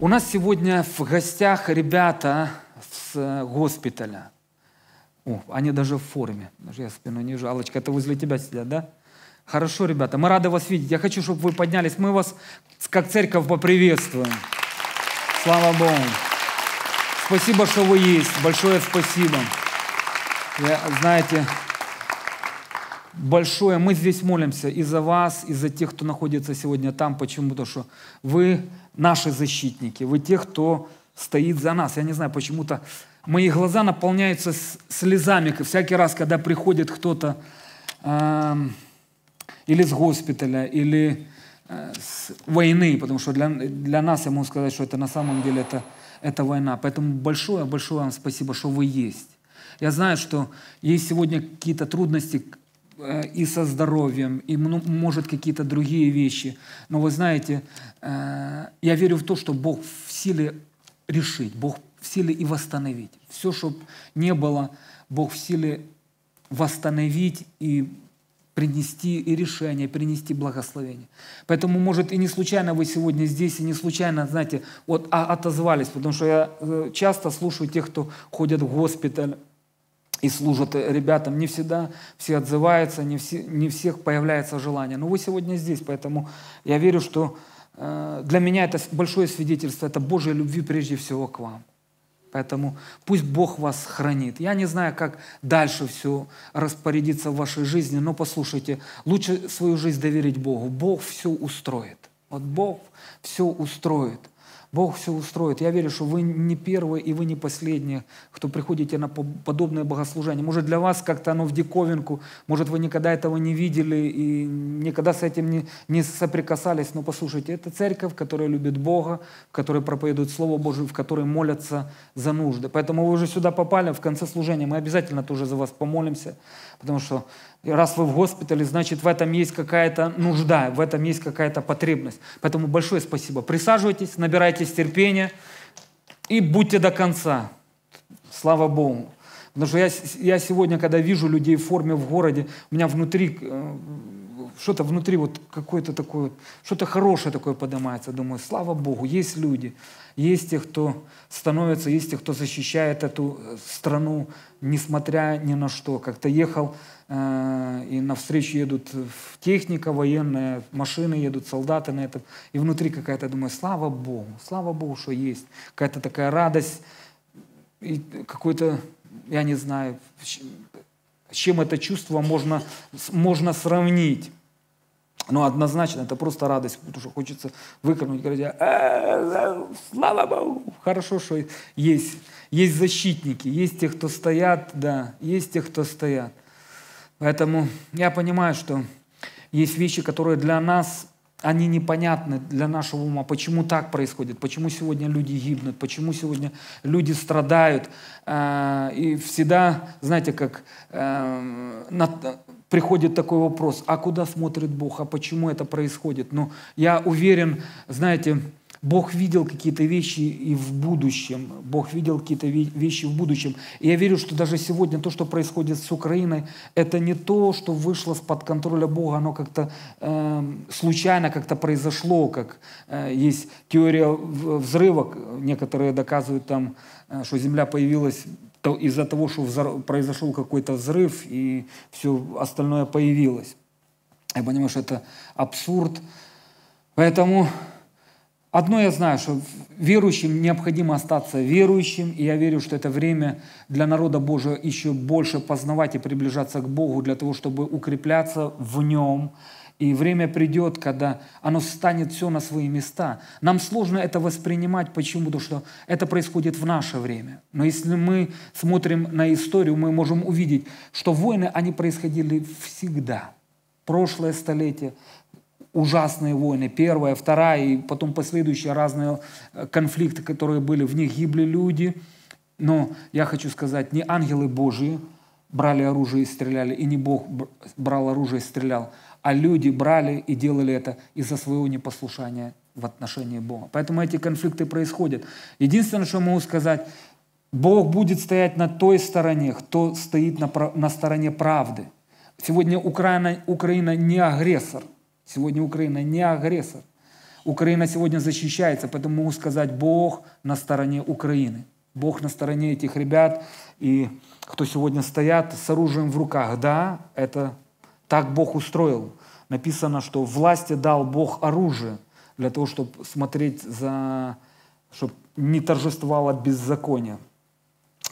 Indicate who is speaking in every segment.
Speaker 1: У нас сегодня в гостях ребята с э, госпиталя. О, они даже в форме. Даже я спину не вижу. Аллочка, это возле тебя сидят, да? Хорошо, ребята, мы рады вас видеть. Я хочу, чтобы вы поднялись. Мы вас как церковь поприветствуем. Слава Богу. Спасибо, что вы есть. Большое спасибо. Я, знаете, большое. Мы здесь молимся и за вас, и за тех, кто находится сегодня там. Почему? Потому что вы наши защитники, вы те, кто стоит за нас. Я не знаю, почему-то мои глаза наполняются слезами всякий раз, когда приходит кто-то э, или с госпиталя, или э, с войны, потому что для, для нас, я могу сказать, что это на самом деле это, это война. Поэтому большое-большое вам спасибо, что вы есть. Я знаю, что есть сегодня какие-то трудности, Э, и со здоровьем, и, может, какие-то другие вещи. Но вы знаете, э, я верю в то, что Бог в силе решить, Бог в силе и восстановить. Все, что не было, Бог в силе восстановить и принести и решение, принести благословение. Поэтому, может, и не случайно вы сегодня здесь, и не случайно, знаете, вот а, отозвались, потому что я э, часто слушаю тех, кто ходят в госпиталь, и служат ребятам. Не всегда все отзываются, не, все, не всех появляется желание. Но вы сегодня здесь, поэтому я верю, что э, для меня это большое свидетельство, это Божья любви прежде всего к вам. Поэтому пусть Бог вас хранит. Я не знаю, как дальше все распорядится в вашей жизни, но послушайте, лучше свою жизнь доверить Богу. Бог все устроит. Вот Бог все устроит. Бог все устроит. Я верю, что вы не первые и вы не последние, кто приходите на подобное богослужение. Может, для вас как-то оно в диковинку, может, вы никогда этого не видели и никогда с этим не, не соприкасались. Но послушайте, это церковь, которая любит Бога, в которой проповедует Слово Божие, в которой молятся за нужды. Поэтому вы уже сюда попали в конце служения. Мы обязательно тоже за вас помолимся, потому что Раз вы в госпитале, значит, в этом есть какая-то нужда, в этом есть какая-то потребность. Поэтому большое спасибо. Присаживайтесь, набирайтесь терпения и будьте до конца. Слава Богу. Потому что я, я сегодня, когда вижу людей в форме в городе, у меня внутри, э, что-то внутри вот какое-то такое, что-то хорошее такое поднимается. Думаю, слава Богу, есть люди, есть те, кто становится, есть те, кто защищает эту э, страну, несмотря ни на что. Как-то ехал Э, и навстречу едут техника военная, машины едут, солдаты на этом. И внутри какая-то, думаю, слава Богу, слава Богу, что есть. Какая-то такая радость, и какой-то, я не знаю, с чем это чувство можно, можно сравнить. Но однозначно это просто радость, потому что хочется выкрикнуть, говоря, «Э, слава Богу, хорошо, что есть. Есть защитники, есть те, кто стоят, да, есть те, кто стоят. Поэтому я понимаю, что есть вещи, которые для нас, они непонятны для нашего ума. Почему так происходит? Почему сегодня люди гибнут? Почему сегодня люди страдают? А, и всегда, знаете, как а, приходит такой вопрос, а куда смотрит Бог, а почему это происходит? Но ну, я уверен, знаете, Бог видел какие-то вещи и в будущем. Бог видел какие-то вещи в будущем. И я верю, что даже сегодня то, что происходит с Украиной, это не то, что вышло из-под контроля Бога, оно как-то э, случайно как-то произошло, как э, есть теория взрыва, некоторые доказывают там, э, что Земля появилась то, из-за того, что взор... произошел какой-то взрыв, и все остальное появилось. Я понимаю, что это абсурд. Поэтому Одно я знаю, что верующим необходимо остаться верующим, и я верю, что это время для народа Божьего еще больше познавать и приближаться к Богу, для того, чтобы укрепляться в Нем. И время придет, когда оно станет все на свои места. Нам сложно это воспринимать. Почему? Потому что это происходит в наше время. Но если мы смотрим на историю, мы можем увидеть, что войны, они происходили всегда. Прошлое столетие, ужасные войны. Первая, вторая и потом последующие разные э, конфликты, которые были. В них гибли люди. Но я хочу сказать, не ангелы Божьи брали оружие и стреляли, и не Бог брал оружие и стрелял, а люди брали и делали это из-за своего непослушания в отношении Бога. Поэтому эти конфликты происходят. Единственное, что я могу сказать, Бог будет стоять на той стороне, кто стоит на, на стороне правды. Сегодня Украина, Украина не агрессор – Сегодня Украина не агрессор. Украина сегодня защищается, поэтому могу сказать, Бог на стороне Украины. Бог на стороне этих ребят и кто сегодня стоят с оружием в руках. Да, это так Бог устроил. Написано, что власти дал Бог оружие для того, чтобы смотреть за, чтобы не торжествовало беззаконие.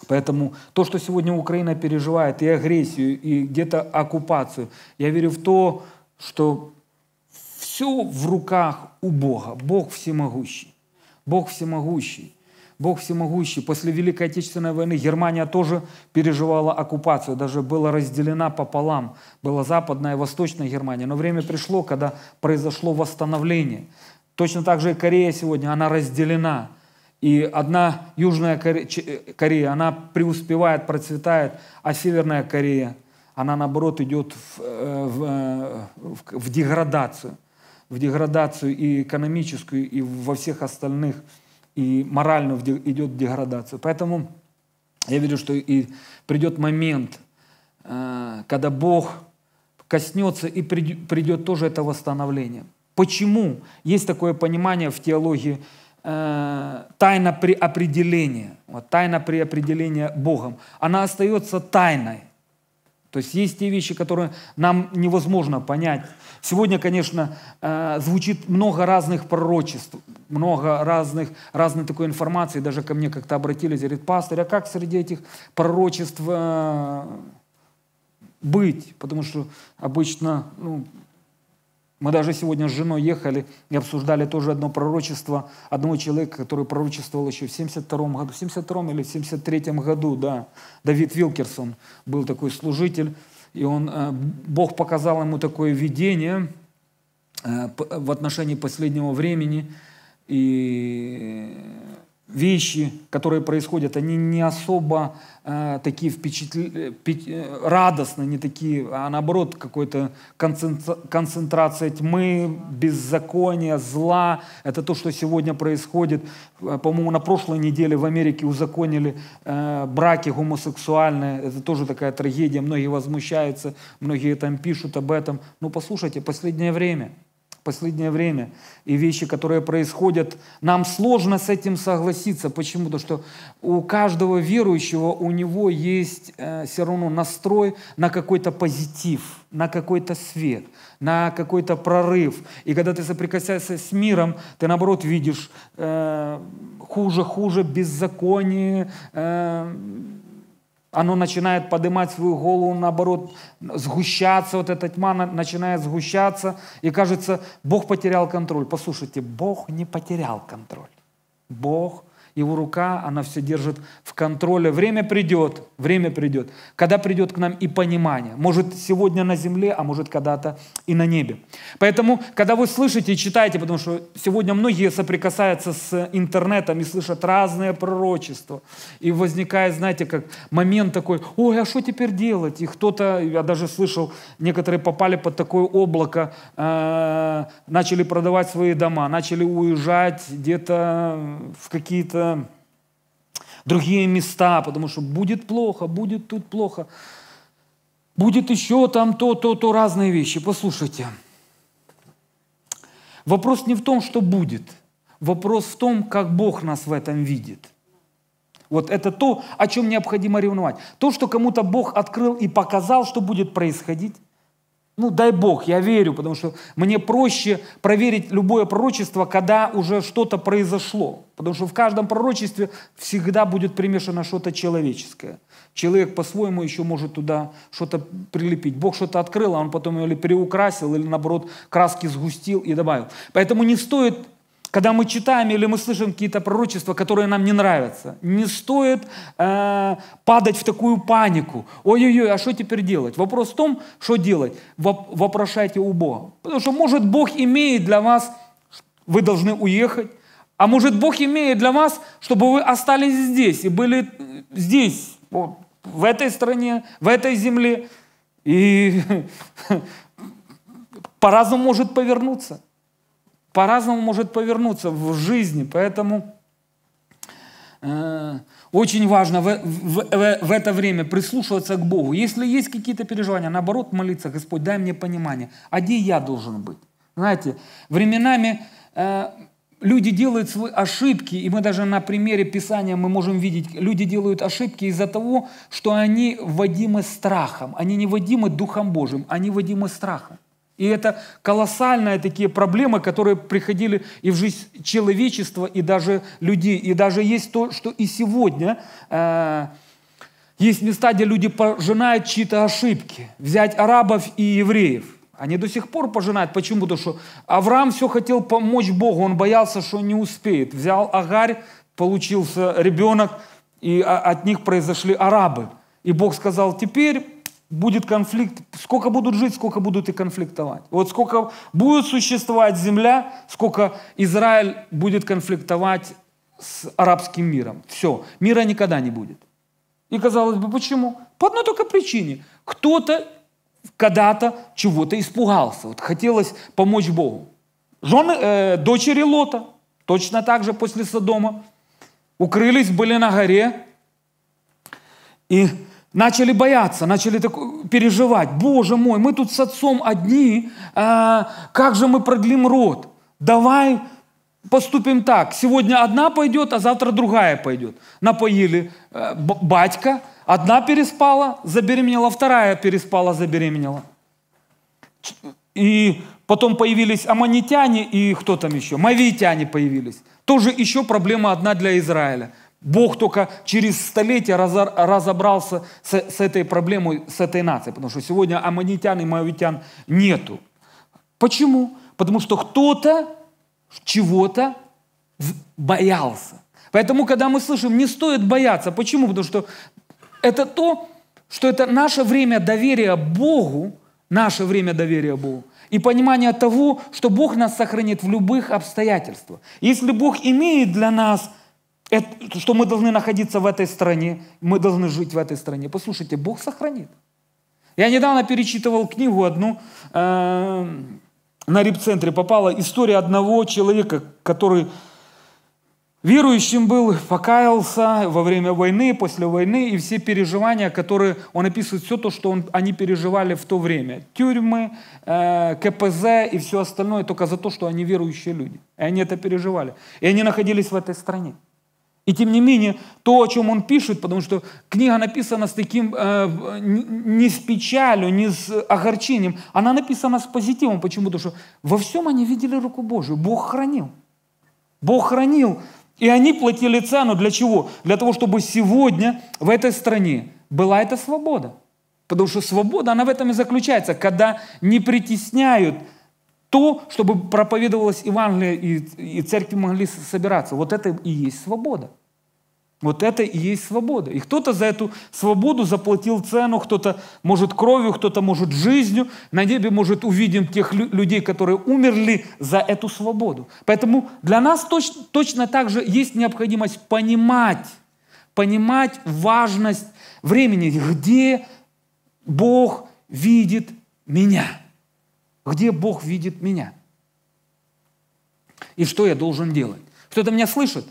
Speaker 1: Поэтому то, что сегодня Украина переживает, и агрессию, и где-то оккупацию, я верю в то, что все в руках у Бога. Бог всемогущий. Бог всемогущий. Бог всемогущий. После Великой Отечественной войны Германия тоже переживала оккупацию, даже была разделена пополам. Была Западная и Восточная Германия. Но время пришло, когда произошло восстановление. Точно так же и Корея сегодня, она разделена. И одна Южная э, Корея, она преуспевает, процветает, а Северная Корея, она наоборот идет в, э, в, э, в деградацию в деградацию и экономическую, и во всех остальных, и морально идет деградацию. Поэтому я верю, что и придет момент, э, когда Бог коснется и придет тоже это восстановление. Почему? Есть такое понимание в теологии э, тайна при определении. Вот, тайна при определении Богом. Она остается тайной. То есть есть те вещи, которые нам невозможно понять. Сегодня, конечно, э, звучит много разных пророчеств, много разных, разной такой информации. Даже ко мне как-то обратились, говорит, пастор, а как среди этих пророчеств э, быть? Потому что обычно ну, мы даже сегодня с женой ехали и обсуждали тоже одно пророчество одного человека, который пророчествовал еще в 72 году, в 72 или в 73 году, да. Давид Вилкерсон был такой служитель, и он, э, Бог показал ему такое видение э, в отношении последнего времени, и вещи, которые происходят, они не особо э, такие впечатли... Э, э, радостные, не такие, а наоборот, какая то концентра... концентрация тьмы, беззакония, зла. Это то, что сегодня происходит. Э, по-моему, на прошлой неделе в Америке узаконили э, браки гомосексуальные. Это тоже такая трагедия. Многие возмущаются, многие там пишут об этом. Но ну, послушайте, последнее время – последнее время и вещи, которые происходят, нам сложно с этим согласиться. Почему? Потому что у каждого верующего у него есть э, все равно настрой на какой-то позитив, на какой-то свет, на какой-то прорыв. И когда ты соприкасаешься с миром, ты наоборот видишь э, хуже, хуже, беззаконие. Э, оно начинает поднимать свою голову, наоборот, сгущаться, вот эта тьма начинает сгущаться, и кажется, Бог потерял контроль. Послушайте, Бог не потерял контроль. Бог его рука, она все держит в контроле. Время придет, время придет. Когда придет к нам и понимание. Может, сегодня на земле, а может, когда-то и на небе. Поэтому, когда вы слышите и читаете, потому что сегодня многие соприкасаются с интернетом и слышат разные пророчества. И возникает, знаете, как момент такой, ой, а что теперь делать? И кто-то, я даже слышал, некоторые попали под такое облако, э, начали продавать свои дома, начали уезжать где-то в какие-то другие места, потому что будет плохо, будет тут плохо, будет еще там то, то, то, разные вещи. Послушайте, вопрос не в том, что будет, вопрос в том, как Бог нас в этом видит. Вот это то, о чем необходимо ревновать. То, что кому-то Бог открыл и показал, что будет происходить, ну, дай Бог, я верю, потому что мне проще проверить любое пророчество, когда уже что-то произошло. Потому что в каждом пророчестве всегда будет примешано что-то человеческое. Человек по-своему еще может туда что-то прилепить. Бог что-то открыл, а он потом или переукрасил, или наоборот краски сгустил и добавил. Поэтому не стоит когда мы читаем или мы слышим какие-то пророчества, которые нам не нравятся, не стоит э, падать в такую панику. Ой-ой-ой, а что теперь делать? Вопрос в том, что делать. Вопрошайте у Бога. Потому что, может, Бог имеет для вас, вы должны уехать, а может, Бог имеет для вас, чтобы вы остались здесь и были э, здесь, вот, в этой стране, в этой земле. И по-разному может повернуться по-разному может повернуться в жизни. Поэтому э, очень важно в, в, в, в это время прислушиваться к Богу. Если есть какие-то переживания, наоборот, молиться, Господь, дай мне понимание, а где я должен быть? Знаете, временами э, люди делают свои ошибки, и мы даже на примере Писания мы можем видеть, люди делают ошибки из-за того, что они водимы страхом, они не водимы Духом Божьим, они водимы страхом. И это колоссальные такие проблемы, которые приходили и в жизнь человечества, и даже людей. И даже есть то, что и сегодня э, есть места, где люди пожинают чьи-то ошибки. Взять арабов и евреев. Они до сих пор пожинают. Почему? Потому что Авраам все хотел помочь Богу, он боялся, что не успеет. Взял Агарь, получился ребенок, и от них произошли арабы. И Бог сказал, теперь будет конфликт, сколько будут жить, сколько будут и конфликтовать. Вот сколько будет существовать земля, сколько Израиль будет конфликтовать с арабским миром. Все, мира никогда не будет. И казалось бы, почему? По одной только причине. Кто-то когда-то чего-то испугался. Вот хотелось помочь Богу. Жены, э, дочери Лота точно так же после Содома укрылись, были на горе. И Начали бояться, начали так, э, переживать. Боже мой, мы тут с отцом одни, э, как же мы продлим род? Давай поступим так. Сегодня одна пойдет, а завтра другая пойдет. Напоили э, батька, одна переспала, забеременела, вторая переспала, забеременела. И потом появились аманитяне и кто там еще? Мавитяне появились. Тоже еще проблема одна для Израиля – Бог только через столетия разобрался с, с этой проблемой, с этой нацией, потому что сегодня аммонитян и моавитян нету. Почему? Потому что кто-то чего-то боялся. Поэтому, когда мы слышим, не стоит бояться. Почему? Потому что это то, что это наше время доверия Богу, наше время доверия Богу, и понимание того, что Бог нас сохранит в любых обстоятельствах. Если Бог имеет для нас – это, что мы должны находиться в этой стране, мы должны жить в этой стране. Послушайте, Бог сохранит. Я недавно перечитывал книгу одну, э, на репцентре попала история одного человека, который верующим был, покаялся во время войны, после войны, и все переживания, которые он описывает, все то, что он, они переживали в то время. Тюрьмы, э, КПЗ и все остальное, только за то, что они верующие люди. И они это переживали. И они находились в этой стране. И тем не менее, то, о чем он пишет, потому что книга написана с таким, э, не с печалью, не с огорчением, она написана с позитивом. Почему? Потому что во всем они видели руку Божию. Бог хранил. Бог хранил. И они платили цену для чего? Для того, чтобы сегодня в этой стране была эта свобода. Потому что свобода, она в этом и заключается, когда не притесняют то, чтобы проповедовалось Евангелие и, и церкви могли собираться. Вот это и есть свобода. Вот это и есть свобода. И кто-то за эту свободу заплатил цену, кто-то, может, кровью, кто-то, может, жизнью. На небе, может, увидим тех людей, которые умерли за эту свободу. Поэтому для нас точ, точно так же есть необходимость понимать, понимать важность времени, где Бог видит меня – где Бог видит меня? И что я должен делать? Кто-то меня слышит?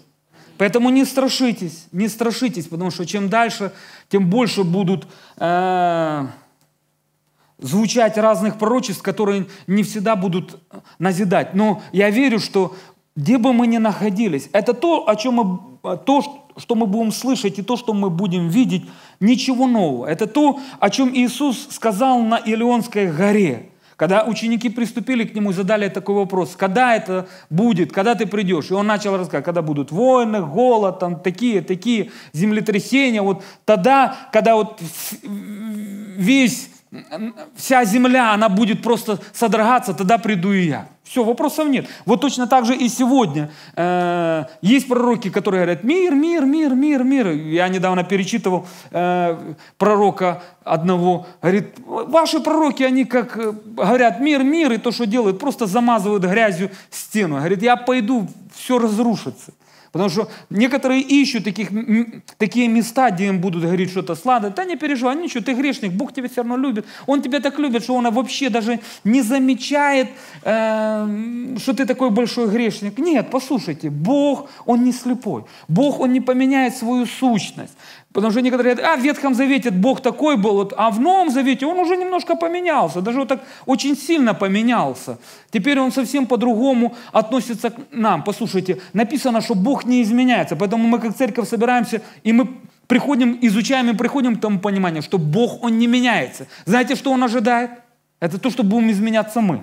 Speaker 1: Поэтому не страшитесь, не страшитесь, потому что чем дальше, тем больше будут э, звучать разных пророчеств, которые не всегда будут назидать. Но я верю, что где бы мы ни находились, это то, о чем мы, то, что мы будем слышать, и то, что мы будем видеть, ничего нового. Это то, о чем Иисус сказал на Илионской горе. Когда ученики приступили к нему и задали такой вопрос, когда это будет, когда ты придешь? И он начал рассказывать, когда будут войны, голод, там такие, такие, землетрясения. Вот тогда, когда вот весь вся земля, она будет просто содрогаться, тогда приду и я. Все, вопросов нет. Вот точно так же и сегодня. Э, есть пророки, которые говорят, мир, мир, мир, мир, мир. Я недавно перечитывал э, пророка одного. Говорит, ваши пророки, они как э, говорят, мир, мир, и то, что делают, просто замазывают грязью стену. Говорит, я пойду, все разрушится. Потому что некоторые ищут таких, такие места, где им будут говорить что-то сладое. Да не переживай, ничего, ты грешник, Бог тебя все равно любит. Он тебя так любит, что он вообще даже не замечает, э, что ты такой большой грешник. Нет, послушайте, Бог, он не слепой. Бог, он не поменяет свою сущность. Потому что некоторые говорят, а в Ветхом Завете Бог такой был, вот, а в Новом Завете он уже немножко поменялся, даже вот так очень сильно поменялся. Теперь он совсем по-другому относится к нам. Послушайте, написано, что Бог не изменяется, поэтому мы как церковь собираемся, и мы приходим, изучаем и приходим к тому пониманию, что Бог, Он не меняется. Знаете, что Он ожидает? Это то, что будем изменяться мы.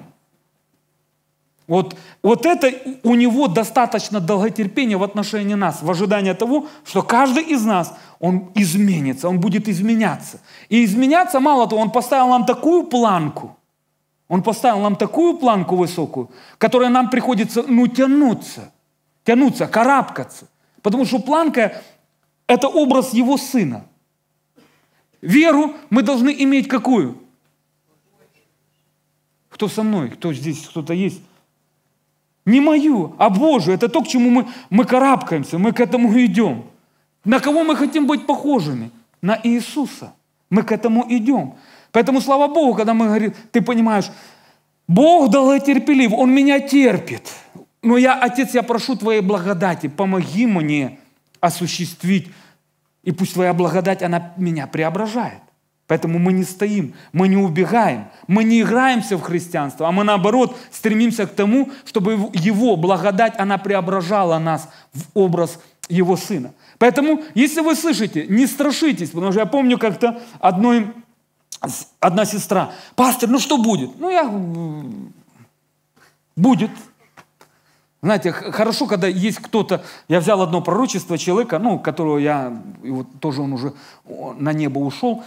Speaker 1: Вот, вот это у него достаточно долготерпения в отношении нас, в ожидании того, что каждый из нас, он изменится, он будет изменяться. И изменяться мало того, он поставил нам такую планку, он поставил нам такую планку высокую, которая нам приходится, ну, тянуться, тянуться, карабкаться. Потому что планка – это образ его сына. Веру мы должны иметь какую? Кто со мной? Кто здесь? Кто-то есть? Не мою, а Божию. Это то, к чему мы, мы карабкаемся, мы к этому идем. На кого мы хотим быть похожими? На Иисуса. Мы к этому идем. Поэтому, слава Богу, когда мы говорим, ты понимаешь, Бог долготерпелив, Он меня терпит. Но я, Отец, я прошу Твоей благодати, помоги мне осуществить. И пусть Твоя благодать, она меня преображает. Поэтому мы не стоим, мы не убегаем, мы не играемся в христианство, а мы наоборот стремимся к тому, чтобы Его благодать, она преображала нас в образ Его Сына. Поэтому, если вы слышите, не страшитесь, потому что я помню как-то одной, одна сестра, пастор, ну что будет? Ну я, будет, знаете, хорошо, когда есть кто-то... Я взял одно пророчество человека, ну, которого я... Его, тоже он уже на небо ушел.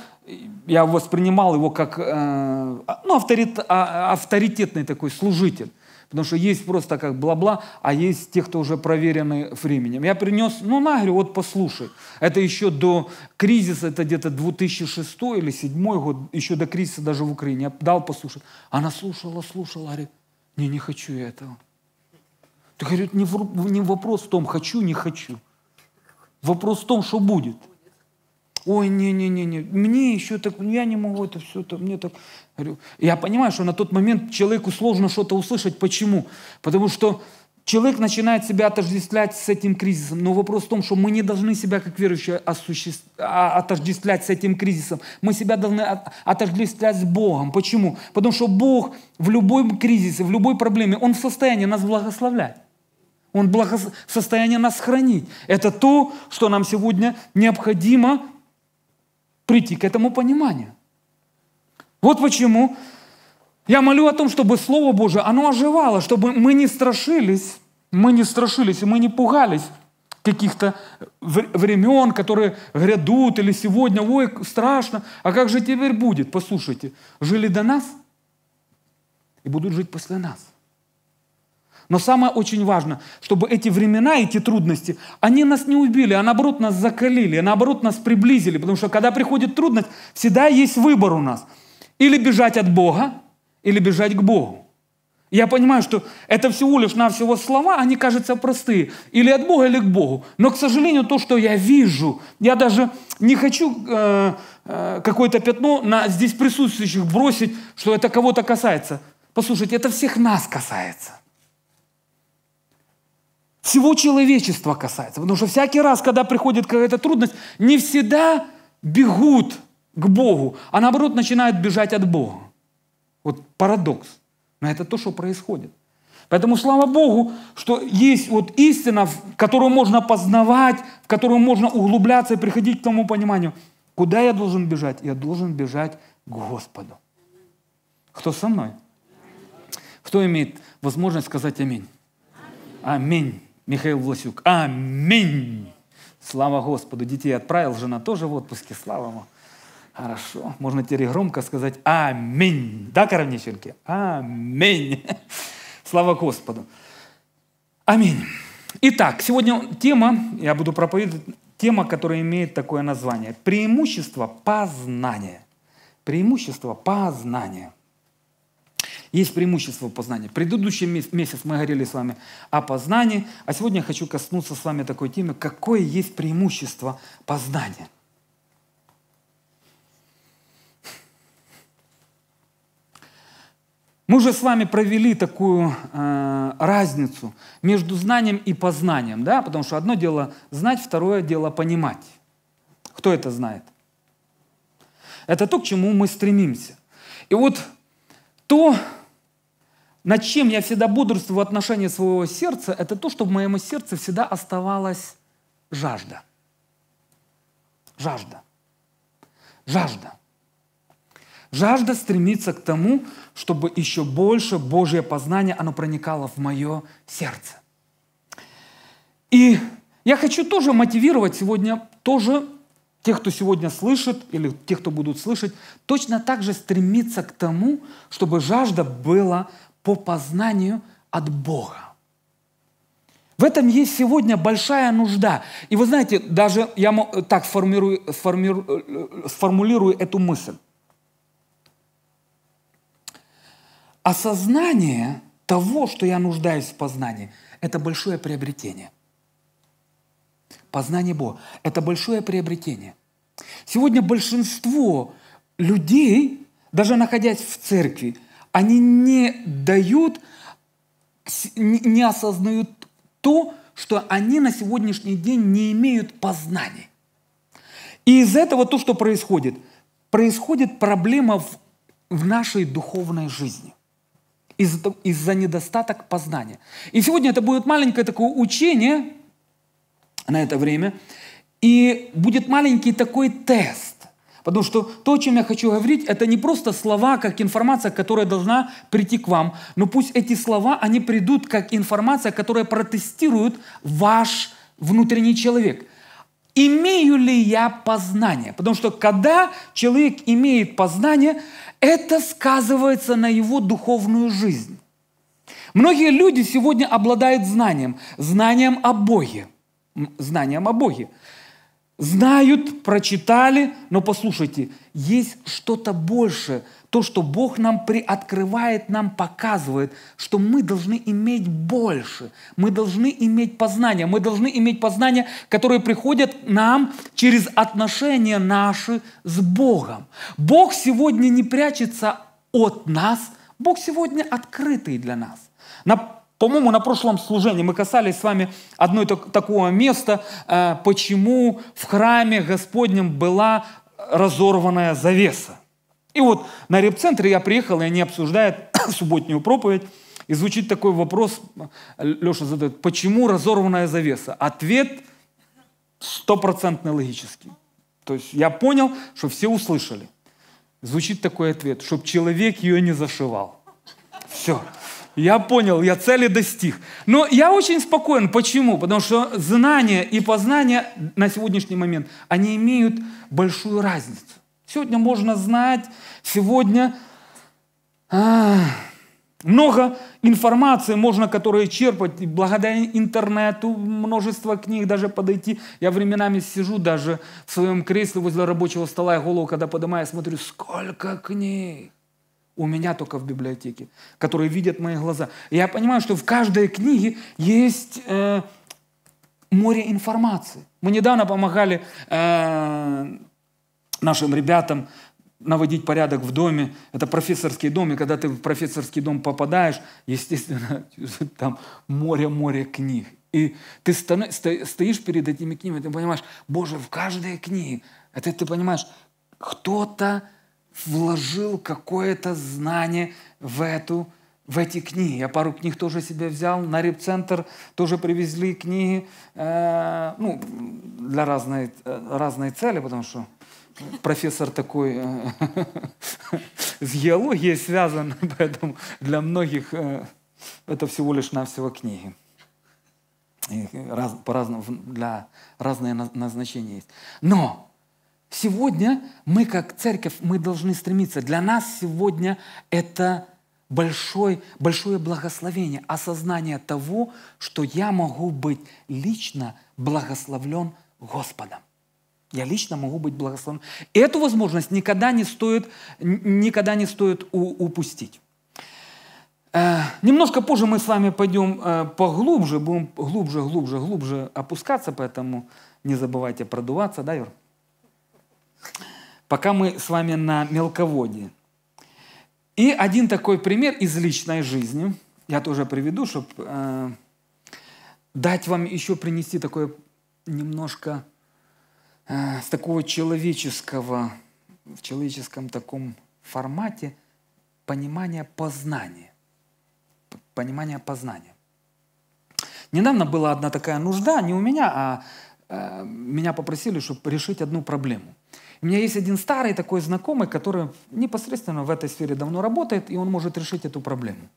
Speaker 1: Я воспринимал его как э, а, ну, авторит, а, авторитетный такой служитель. Потому что есть просто как бла-бла, а есть те, кто уже проверены временем. Я принес, ну, на, говорю, вот послушай. Это еще до кризиса, это где-то 2006 или 2007 год, еще до кризиса даже в Украине. Я дал послушать. Она слушала, слушала, говорит, не, не хочу я этого. Ты говоришь, не, не вопрос в том, хочу, не хочу. Вопрос в том, что будет. Ой, не-не-не, не, мне еще так, я не могу это все, это, мне так. Говорю, Я понимаю, что на тот момент человеку сложно что-то услышать. Почему? Потому что человек начинает себя отождествлять с этим кризисом. Но вопрос в том, что мы не должны себя как верующие осуществ... А, отождествлять с этим кризисом. Мы себя должны отождествлять с Богом. Почему? Потому что Бог в любом кризисе, в любой проблеме, Он в состоянии нас благословлять. Он благос... в состоянии нас хранить. Это то, что нам сегодня необходимо прийти к этому пониманию. Вот почему я молю о том, чтобы Слово Божие, оно оживало, чтобы мы не страшились, мы не страшились, и мы не пугались каких-то времен, которые грядут, или сегодня, ой, страшно, а как же теперь будет? Послушайте, жили до нас и будут жить после нас. Но самое очень важно, чтобы эти времена, эти трудности, они нас не убили, а наоборот нас закалили, а наоборот нас приблизили. Потому что когда приходит трудность, всегда есть выбор у нас. Или бежать от Бога, или бежать к Богу. Я понимаю, что это всего лишь навсего слова, они кажутся простые. Или от Бога, или к Богу. Но, к сожалению, то, что я вижу, я даже не хочу э, э, какое-то пятно на здесь присутствующих бросить, что это кого-то касается. Послушайте, это всех нас касается всего человечества касается. Потому что всякий раз, когда приходит какая-то трудность, не всегда бегут к Богу, а наоборот начинают бежать от Бога. Вот парадокс. Но это то, что происходит. Поэтому слава Богу, что есть вот истина, в которую можно познавать, в которую можно углубляться и приходить к тому пониманию, куда я должен бежать? Я должен бежать к Господу. Кто со мной? Кто имеет возможность сказать аминь? Аминь. Михаил Власюк. Аминь. Слава Господу. Детей отправил, жена тоже в отпуске. Слава ему. Хорошо. Можно теперь громко сказать «Аминь». Да, коровниченки? Аминь. Слава Господу. Аминь. Итак, сегодня тема, я буду проповедовать, тема, которая имеет такое название. Преимущество познания. Преимущество познания. Есть преимущество в познании. Предыдущий месяц мы говорили с вами о познании, а сегодня я хочу коснуться с вами такой темы, какое есть преимущество познания. Мы уже с вами провели такую э, разницу между знанием и познанием, да, потому что одно дело знать, второе дело понимать. Кто это знает? Это то, к чему мы стремимся. И вот то, над чем я всегда бодрствую в отношении своего сердца, это то, что в моем сердце всегда оставалась жажда. Жажда. Жажда. Жажда стремится к тому, чтобы еще больше Божье познание, оно проникало в мое сердце. И я хочу тоже мотивировать сегодня тоже тех, кто сегодня слышит, или тех, кто будут слышать, точно так же стремиться к тому, чтобы жажда была по познанию от Бога. В этом есть сегодня большая нужда. И вы знаете, даже я так сформирую, сформирую, сформулирую э, эту мысль. Осознание того, что я нуждаюсь в познании, это большое приобретение. Познание Бога – это большое приобретение. Сегодня большинство людей, даже находясь в церкви, они не дают, не осознают то, что они на сегодняшний день не имеют познаний. И из этого то, что происходит, происходит проблема в, в нашей духовной жизни из-за из недостаток познания. И сегодня это будет маленькое такое учение на это время, и будет маленький такой тест. Потому что то, о чем я хочу говорить, это не просто слова, как информация, которая должна прийти к вам, но пусть эти слова, они придут как информация, которая протестирует ваш внутренний человек. Имею ли я познание? Потому что когда человек имеет познание, это сказывается на его духовную жизнь. Многие люди сегодня обладают знанием, знанием о Боге, знанием о Боге – знают, прочитали, но послушайте, есть что-то большее, то, что Бог нам приоткрывает, нам показывает, что мы должны иметь больше, мы должны иметь познание, мы должны иметь познания, которые приходят нам через отношения наши с Богом. Бог сегодня не прячется от нас, Бог сегодня открытый для нас. По-моему, на прошлом служении мы касались с вами одной так, такого места, э, почему в храме Господнем была разорванная завеса. И вот на репцентре я приехал, и они обсуждают субботнюю проповедь, и звучит такой вопрос, Леша задает, почему разорванная завеса? Ответ стопроцентно логический. То есть я понял, что все услышали. Звучит такой ответ, чтобы человек ее не зашивал. Все я понял, я цели достиг. Но я очень спокоен. Почему? Потому что знания и познания на сегодняшний момент, они имеют большую разницу. Сегодня можно знать, сегодня а, много информации можно, которую черпать, благодаря интернету, множество книг, даже подойти. Я временами сижу даже в своем кресле возле рабочего стола и голову, когда поднимаю, смотрю, сколько книг у меня только в библиотеке, которые видят мои глаза. я понимаю, что в каждой книге есть э, море информации. Мы недавно помогали э, нашим ребятам наводить порядок в доме. Это профессорский дом, и когда ты в профессорский дом попадаешь, естественно, там море-море книг. И ты стоишь перед этими книгами, ты понимаешь, Боже, в каждой книге, это ты понимаешь, кто-то вложил какое-то знание в эту в эти книги. Я пару книг тоже себе взял. На репцентр тоже привезли книги э, ну, для разной, э, разной цели, потому что профессор такой э, с геологией связан, поэтому для многих э, это всего лишь навсего книги. И э, раз, по-разному, для разные назначения есть. Но Сегодня мы, как церковь, мы должны стремиться. Для нас сегодня это большой, большое благословение, осознание того, что я могу быть лично благословлен Господом. Я лично могу быть благословлен. Эту возможность никогда не стоит, никогда не стоит упустить. Э, немножко позже мы с вами пойдем э, поглубже, будем глубже, глубже, глубже опускаться, поэтому не забывайте продуваться, да, Юр? Пока мы с вами на мелководье. И один такой пример из личной жизни, я тоже приведу, чтобы э, дать вам еще принести такое немножко э, с такого человеческого, в человеческом таком формате понимание познания. Понимание познания. Недавно была одна такая нужда, не у меня, а э, меня попросили, чтобы решить одну проблему – у меня есть один старый такой знакомый, который непосредственно в этой сфере давно работает, и он может решить эту проблему.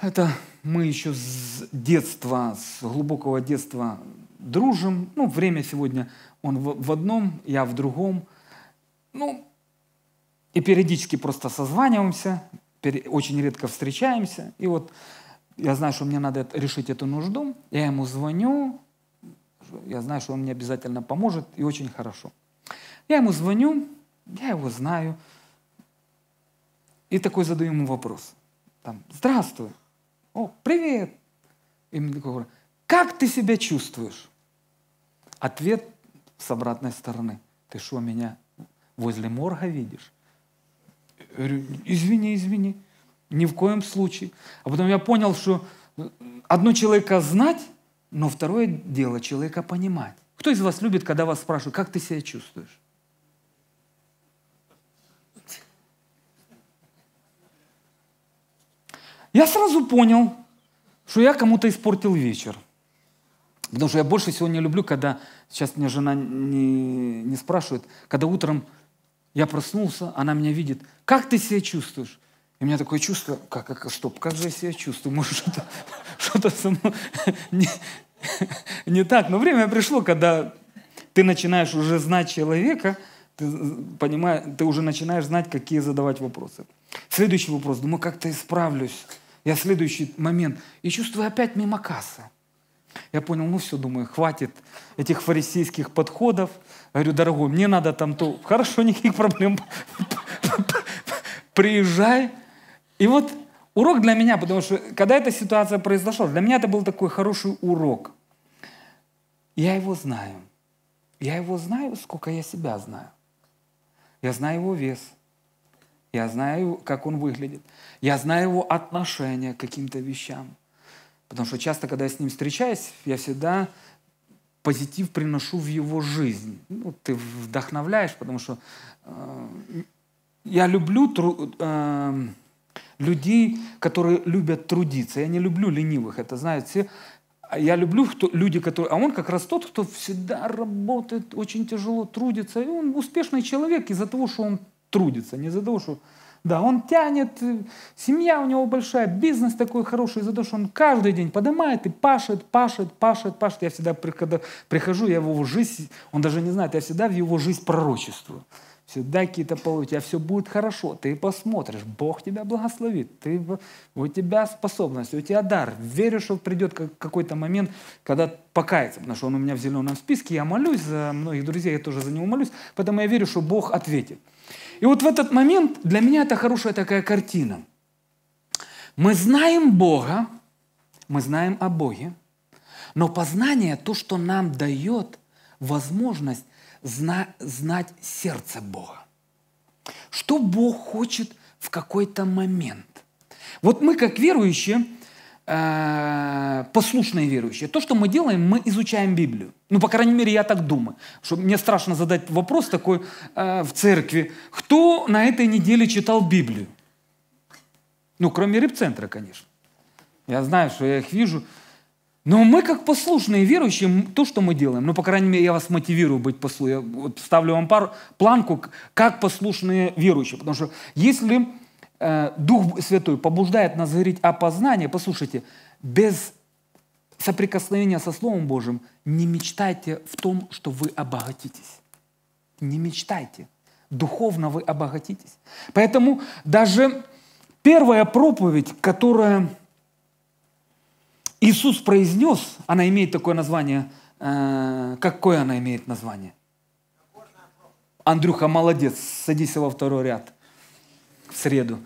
Speaker 1: Это мы еще с детства, с глубокого детства дружим. Ну, время сегодня он в одном, я в другом. Ну, и периодически просто созваниваемся, очень редко встречаемся. И вот я знаю, что мне надо решить эту нужду. Я ему звоню, я знаю, что он мне обязательно поможет, и очень хорошо. Я ему звоню, я его знаю. И такой задаю ему вопрос. Там, здравствуй. О, привет. И мне такой говорю, как ты себя чувствуешь? Ответ с обратной стороны. Ты что, меня возле морга видишь? Я говорю, извини, извини. Ни в коем случае. А потом я понял, что одно человека знать, но второе дело человека понимать. Кто из вас любит, когда вас спрашивают, как ты себя чувствуешь? Я сразу понял, что я кому-то испортил вечер. Потому что я больше всего не люблю, когда, сейчас меня жена не, не спрашивает, когда утром я проснулся, она меня видит, как ты себя чувствуешь? И у меня такое чувство, как, как, стоп, как же я себя чувствую? Может, что-то, что-то со мной не, не так. Но время пришло, когда ты начинаешь уже знать человека, ты, понимаешь, ты уже начинаешь знать, какие задавать вопросы. Следующий вопрос. Думаю, как-то исправлюсь. Я следующий момент. И чувствую опять мимо касса. Я понял, ну все, думаю, хватит этих фарисейских подходов. Говорю, дорогой, мне надо там то. Хорошо, никаких проблем. Приезжай. И вот урок для меня, потому что когда эта ситуация произошла, для меня это был такой хороший урок. Я его знаю. Я его знаю, сколько я себя знаю. Я знаю его вес. Я знаю, как он выглядит. Я знаю его отношение к каким-то вещам. Потому что часто, когда я с ним встречаюсь, я всегда позитив приношу в его жизнь. Ну, ты вдохновляешь, потому что э, я люблю тру, э, людей, которые любят трудиться. Я не люблю ленивых, это знают все. Я люблю кто, люди, которые... А он как раз тот, кто всегда работает, очень тяжело трудится. И он успешный человек из-за того, что он трудится, не за того, что... Да, он тянет, э, семья у него большая, бизнес такой хороший, за то, что он каждый день поднимает и пашет, пашет, пашет, пашет. Я всегда, когда прихожу, я в его жизнь, он даже не знает, я всегда в его жизнь пророчество, Всегда какие-то полы, у тебя все будет хорошо, ты посмотришь, Бог тебя благословит, ты, у тебя способность, у тебя дар. Верю, что придет какой-то момент, когда покается, потому что он у меня в зеленом списке, я молюсь за многих друзей, я тоже за него молюсь, поэтому я верю, что Бог ответит. И вот в этот момент для меня это хорошая такая картина. Мы знаем Бога, мы знаем о Боге, но познание – то, что нам дает возможность зна- знать сердце Бога. Что Бог хочет в какой-то момент. Вот мы, как верующие, э, послушные верующие, то, что мы делаем, мы изучаем Библию. Ну, по крайней мере, я так думаю. Что мне страшно задать вопрос такой э, в церкви. Кто на этой неделе читал Библию? Ну, кроме репцентра, конечно. Я знаю, что я их вижу. Но мы, как послушные верующие, то, что мы делаем, ну, по крайней мере, я вас мотивирую быть послушным. Я вот ставлю вам пару, планку, как послушные верующие. Потому что если э, Дух Святой побуждает нас говорить о познании, послушайте, без соприкосновения со Словом Божьим, не мечтайте в том, что вы обогатитесь. Не мечтайте. Духовно вы обогатитесь. Поэтому даже первая проповедь, которая Иисус произнес, она имеет такое название, э, какое она имеет название? Андрюха, молодец, садись во второй ряд в среду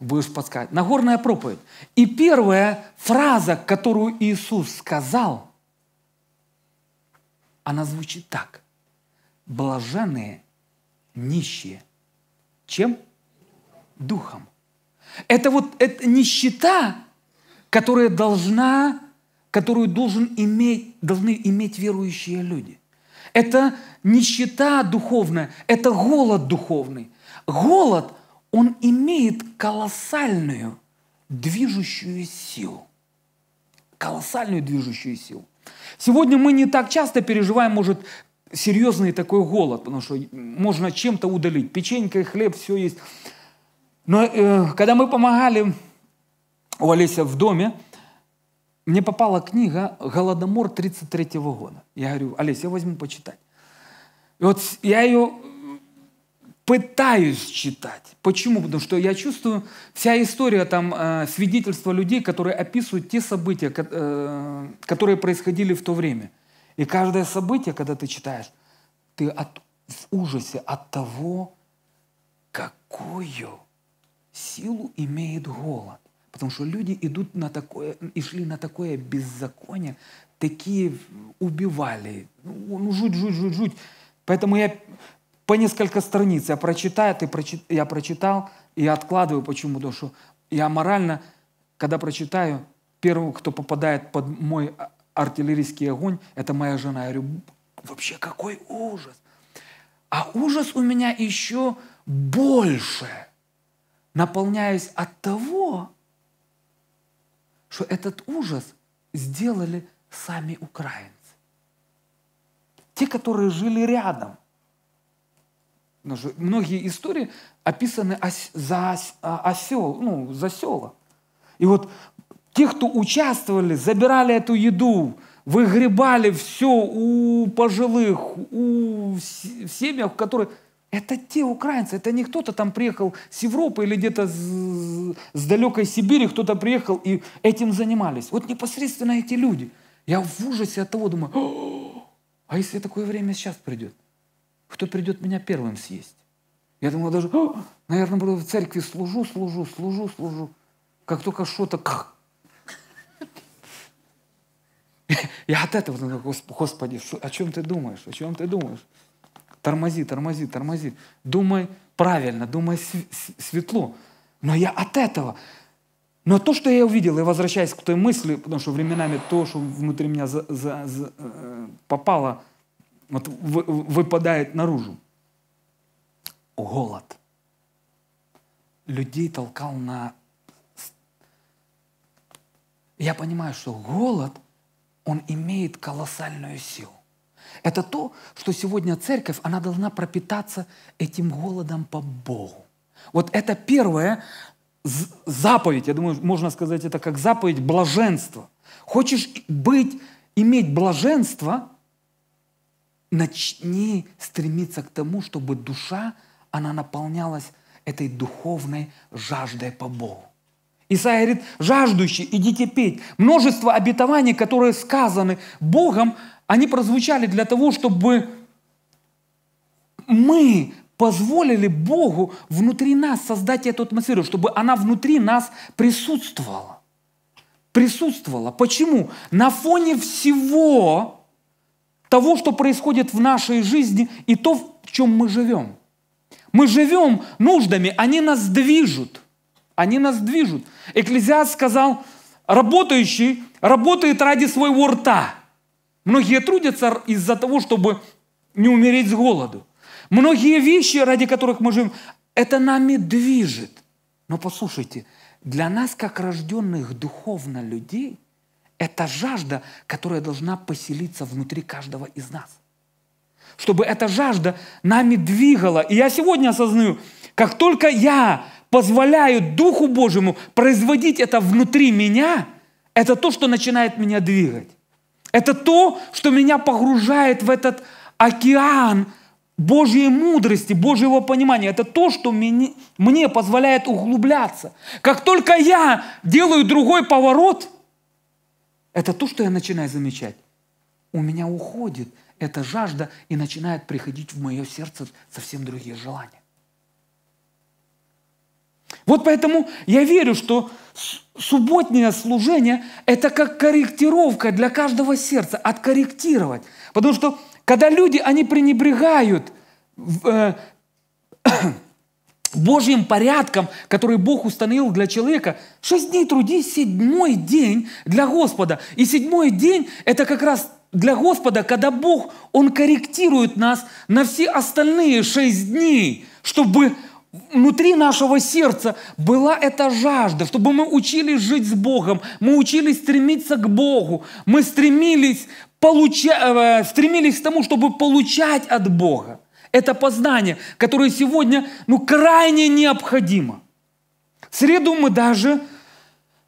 Speaker 1: будешь подсказывать. Нагорная проповедь. И первая фраза, которую Иисус сказал, она звучит так. Блаженные нищие. Чем? Духом. Это вот это нищета, которая должна, которую должен иметь, должны иметь верующие люди. Это нищета духовная, это голод духовный. Голод – он имеет колоссальную движущую силу. Колоссальную движущую силу. Сегодня мы не так часто переживаем, может, серьезный такой голод, потому что можно чем-то удалить. Печенька и хлеб, все есть. Но э, когда мы помогали у Олеся в доме, мне попала книга «Голодомор 33 го года». Я говорю, Олеся, я возьму почитать. И вот я ее пытаюсь читать. Почему? Потому что я чувствую вся история там э, свидетельства людей, которые описывают те события, ко э, которые происходили в то время. И каждое событие, когда ты читаешь, ты от, в ужасе от того, какую силу имеет голод. Потому что люди идут на такое, и шли на такое беззаконие, такие убивали. Ну, ну, жуть, жуть, жуть, жуть. Поэтому я по несколько страниц я прочитаю, ты прочит... я прочитал, и я откладываю почему душу. Я морально, когда прочитаю, первым, кто попадает под мой артиллерийский огонь, это моя жена. Я говорю, вообще какой ужас. А ужас у меня еще больше. наполняясь от того, что этот ужас сделали сами украинцы. Те, которые жили рядом – многие истории описаны ос, за ос, а, осел, ну, за села. И вот те, кто участвовали, забирали эту еду, выгребали все у пожилых, у семьях, которые... Это те украинцы, это не кто-то там приехал с Европы или где-то с, с далекой Сибири, кто-то приехал и этим занимались. Вот непосредственно эти люди. Я в ужасе от того думаю, а если такое время сейчас придет? кто придет меня первым съесть. Я думал даже, наверное, буду в церкви служу, служу, служу, служу. Как только что-то... Я от этого, думаю, Господи, о чем ты думаешь, о чем ты думаешь? Тормози, тормози, тормози. Думай правильно, думай светло. Но я от этого. Но то, что я увидел, и возвращаясь к той мысли, потому что временами то, что внутри меня за, за, за, э, попало – вот выпадает наружу. Голод. Людей толкал на... Я понимаю, что голод, он имеет колоссальную силу. Это то, что сегодня церковь, она должна пропитаться этим голодом по Богу. Вот это первое заповедь, я думаю, можно сказать это как заповедь блаженства. Хочешь быть, иметь блаженство – начни стремиться к тому, чтобы душа, она наполнялась этой духовной жаждой по Богу. Исаия говорит, жаждущий, идите петь. Множество обетований, которые сказаны Богом, они прозвучали для того, чтобы мы позволили Богу внутри нас создать эту атмосферу, чтобы она внутри нас присутствовала. Присутствовала. Почему? На фоне всего, того, что происходит в нашей жизни и то, в чем мы живем. Мы живем нуждами, они нас движут. Они нас движут. Экклезиаст сказал, работающий работает ради своего рта. Многие трудятся из-за того, чтобы не умереть с голоду. Многие вещи, ради которых мы живем, это нами движет. Но послушайте, для нас, как рожденных духовно людей – это жажда, которая должна поселиться внутри каждого из нас. Чтобы эта жажда нами двигала. И я сегодня осознаю, как только я позволяю Духу Божьему производить это внутри меня, это то, что начинает меня двигать. Это то, что меня погружает в этот океан Божьей мудрости, Божьего понимания. Это то, что мне, позволяет углубляться. Как только я делаю другой поворот – это то, что я начинаю замечать. У меня уходит эта жажда и начинает приходить в мое сердце совсем другие желания. Вот поэтому я верю, что субботнее служение – это как корректировка для каждого сердца, откорректировать. Потому что когда люди, они пренебрегают э, Божьим порядком, который Бог установил для человека. Шесть дней трудись, седьмой день для Господа. И седьмой день – это как раз для Господа, когда Бог, Он корректирует нас на все остальные шесть дней, чтобы внутри нашего сердца была эта жажда, чтобы мы учились жить с Богом, мы учились стремиться к Богу, мы стремились, получа... Э, стремились к тому, чтобы получать от Бога. Это познание, которое сегодня ну, крайне необходимо. В среду мы даже,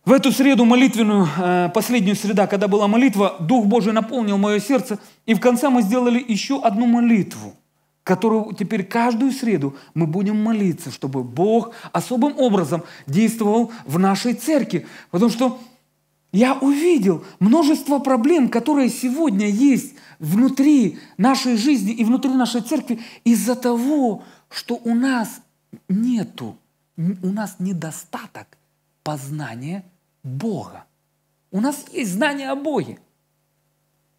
Speaker 1: в эту среду молитвенную, э, последнюю среда, когда была молитва, Дух Божий наполнил мое сердце, и в конце мы сделали еще одну молитву которую теперь каждую среду мы будем молиться, чтобы Бог особым образом действовал в нашей церкви. Потому что я увидел множество проблем, которые сегодня есть внутри нашей жизни и внутри нашей церкви из-за того, что у нас нету, у нас недостаток познания Бога. У нас есть знание о Боге,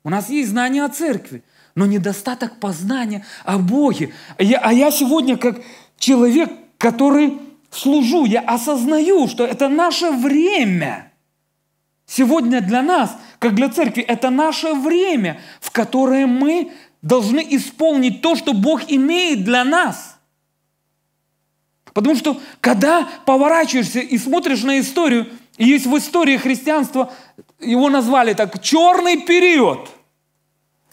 Speaker 1: у нас есть знание о церкви, но недостаток познания о Боге. А я, а я сегодня как человек, который служу, я осознаю, что это наше время – Сегодня для нас, как для церкви, это наше время, в которое мы должны исполнить то, что Бог имеет для нас. Потому что когда поворачиваешься и смотришь на историю, и есть в истории христианства, его назвали так, черный период.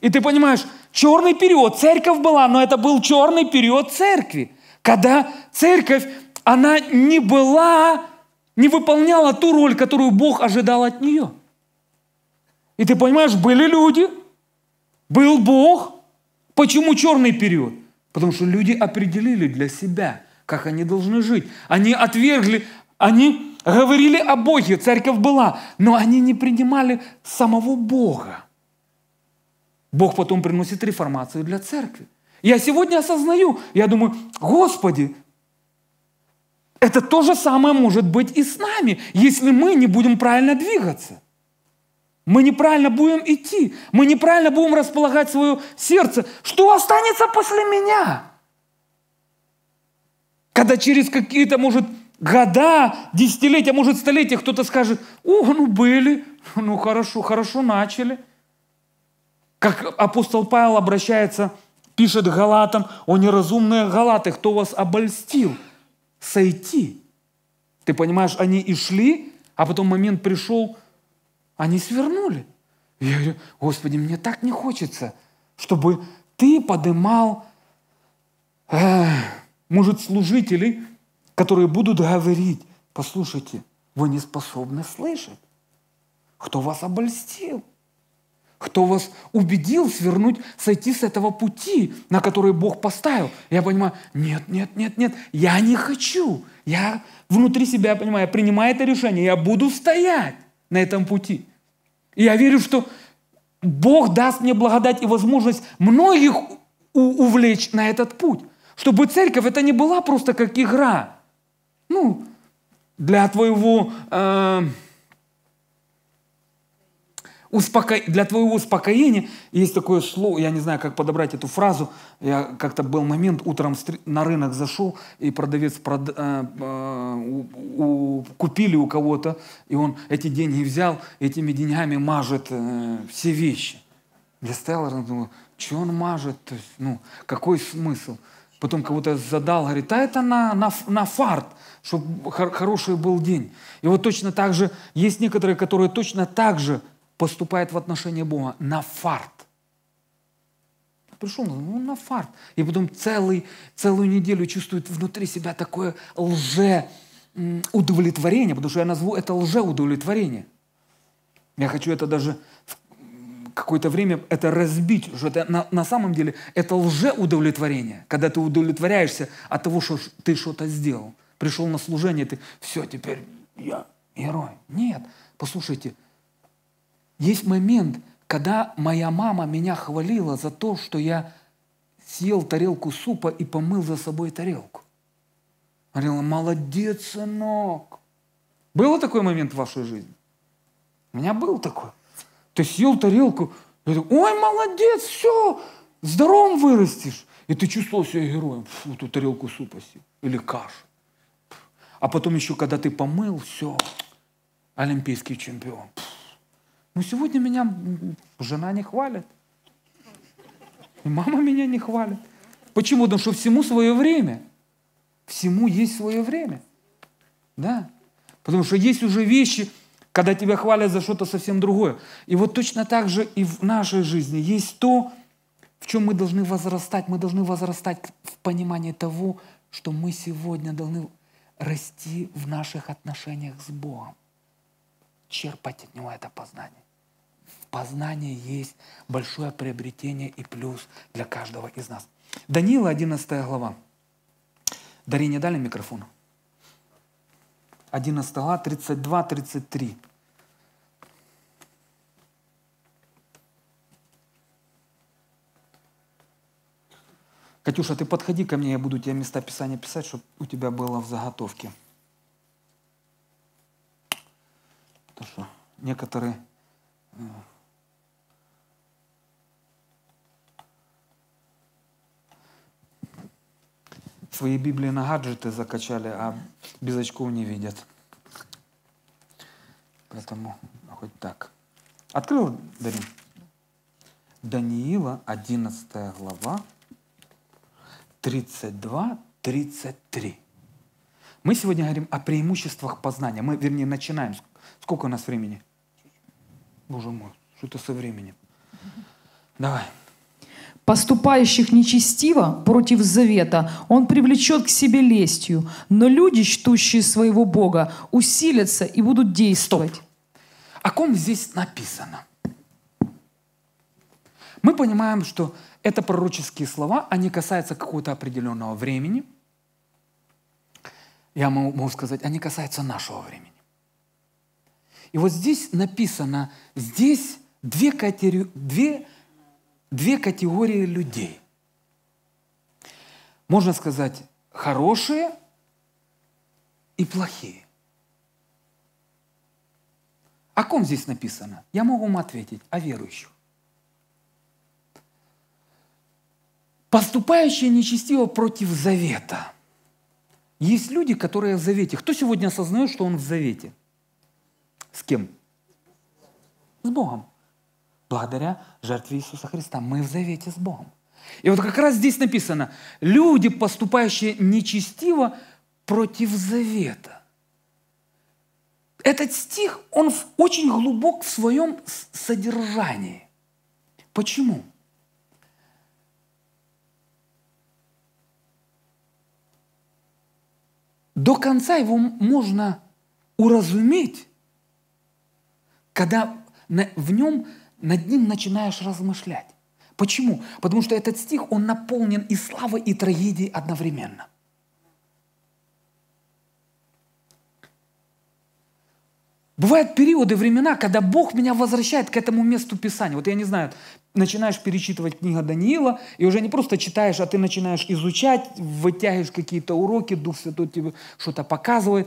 Speaker 1: И ты понимаешь, черный период, церковь была, но это был черный период церкви. Когда церковь, она не была не выполняла ту роль, которую Бог ожидал от нее. И ты понимаешь, были люди, был Бог. Почему черный период? Потому что люди определили для себя, как они должны жить. Они отвергли, они говорили о Боге, церковь была, но они не принимали самого Бога. Бог потом приносит реформацию для церкви. Я сегодня осознаю, я думаю, Господи, это то же самое может быть и с нами, если мы не будем правильно двигаться. Мы неправильно будем идти, мы неправильно будем располагать свое сердце. Что останется после меня? Когда через какие-то, может, года, десятилетия, может, столетия кто-то скажет, о, ну были, ну хорошо, хорошо начали. Как апостол Павел обращается, пишет Галатам, о неразумные Галаты, кто вас обольстил – сойти. Ты понимаешь, они и шли, а потом момент пришел, они свернули. я говорю, Господи, мне так не хочется, чтобы ты подымал, э, может, служителей, которые будут говорить, послушайте, вы не способны слышать, кто вас обольстил – кто вас убедил свернуть, сойти с этого пути, на который Бог поставил? Я понимаю, нет, нет, нет, нет, я не хочу. Я внутри себя понимаю, я принимаю это решение, я буду стоять на этом пути. И я верю, что Бог даст мне благодать и возможность многих увлечь на этот путь. Чтобы церковь это не была просто как игра. Ну, для твоего... Э- успоко... для твоего успокоения. Есть такое слово, я не знаю, как подобрать эту фразу. Я как-то был момент, утром на рынок зашел, и продавец прод... Э, э, у... У... купили у кого-то, и он эти деньги взял, этими деньгами мажет э, все вещи. Я стоял и думал, что он мажет, То есть, ну, какой смысл? Потом кого-то задал, говорит, а это на, на, на фарт, чтобы хор- хороший был день. И вот точно так же есть некоторые, которые точно так же поступает в отношении Бога на фарт. Пришел, ну, ну, на фарт. И потом целый, целую неделю чувствует внутри себя такое лже удовлетворение, потому что я назову это лже удовлетворение. Я хочу это даже какое-то время это разбить, что это на, на самом деле это лже удовлетворение, когда ты удовлетворяешься от того, что ты что-то сделал. Пришел на служение, ты все, теперь я герой. Нет, послушайте, есть момент, когда моя мама меня хвалила за то, что я съел тарелку супа и помыл за собой тарелку. говорила, молодец, сынок. Был такой момент в вашей жизни? У меня был такой. Ты съел тарелку, и ты, ой, молодец, все, здоровым вырастешь. И ты чувствовал себя героем, фу, эту тарелку супа съел или кашу. А потом еще, когда ты помыл, все, олимпийский чемпион. Фу. Но ну, сегодня меня жена не хвалит. И мама меня не хвалит. Почему? Потому что всему свое время. Всему есть свое время. Да. Потому что есть уже вещи, когда тебя хвалят за что-то совсем другое. И вот точно так же и в нашей жизни есть то, в чем мы должны возрастать. Мы должны возрастать в понимании того, что мы сегодня должны расти в наших отношениях с Богом, черпать от Него это познание познание есть большое приобретение и плюс для каждого из нас. Даниила, 11 глава. Дарине дали микрофон? 11 глава, 32-33. Катюша, ты подходи ко мне, я буду тебе места Писания писать, чтобы у тебя было в заготовке. Потому что некоторые э, свои Библии на гаджеты закачали, а без очков не видят. Поэтому хоть так. Открыл, Дарин? Даниила, 11 глава, 32-33. Мы сегодня говорим о преимуществах познания. Мы, вернее, начинаем. Сколько у нас времени? Боже мой, что-то со временем. Давай поступающих нечестиво против завета, он привлечет к себе лестью. Но люди, чтущие своего Бога, усилятся и будут действовать. Стоп. О ком здесь написано? Мы понимаем, что это пророческие слова, они касаются какого-то определенного времени. Я могу сказать, они касаются нашего времени. И вот здесь написано, здесь две, категории, две две категории людей. Можно сказать, хорошие и плохие. О ком здесь написано? Я могу вам ответить, о верующих. Поступающие нечестиво против завета. Есть люди, которые в завете. Кто сегодня осознает, что он в завете? С кем? С Богом благодаря жертве Иисуса Христа. Мы в завете с Богом. И вот как раз здесь написано, люди, поступающие нечестиво против завета. Этот стих, он очень глубок в своем содержании. Почему? До конца его можно уразуметь, когда в нем над ним начинаешь размышлять. Почему? Потому что этот стих, он наполнен и славой, и трагедией одновременно. Бывают периоды, времена, когда Бог меня возвращает к этому месту Писания. Вот я не знаю, начинаешь перечитывать книгу Даниила, и уже не просто читаешь, а ты начинаешь изучать, вытягиваешь какие-то уроки, Дух Святой тебе что-то показывает.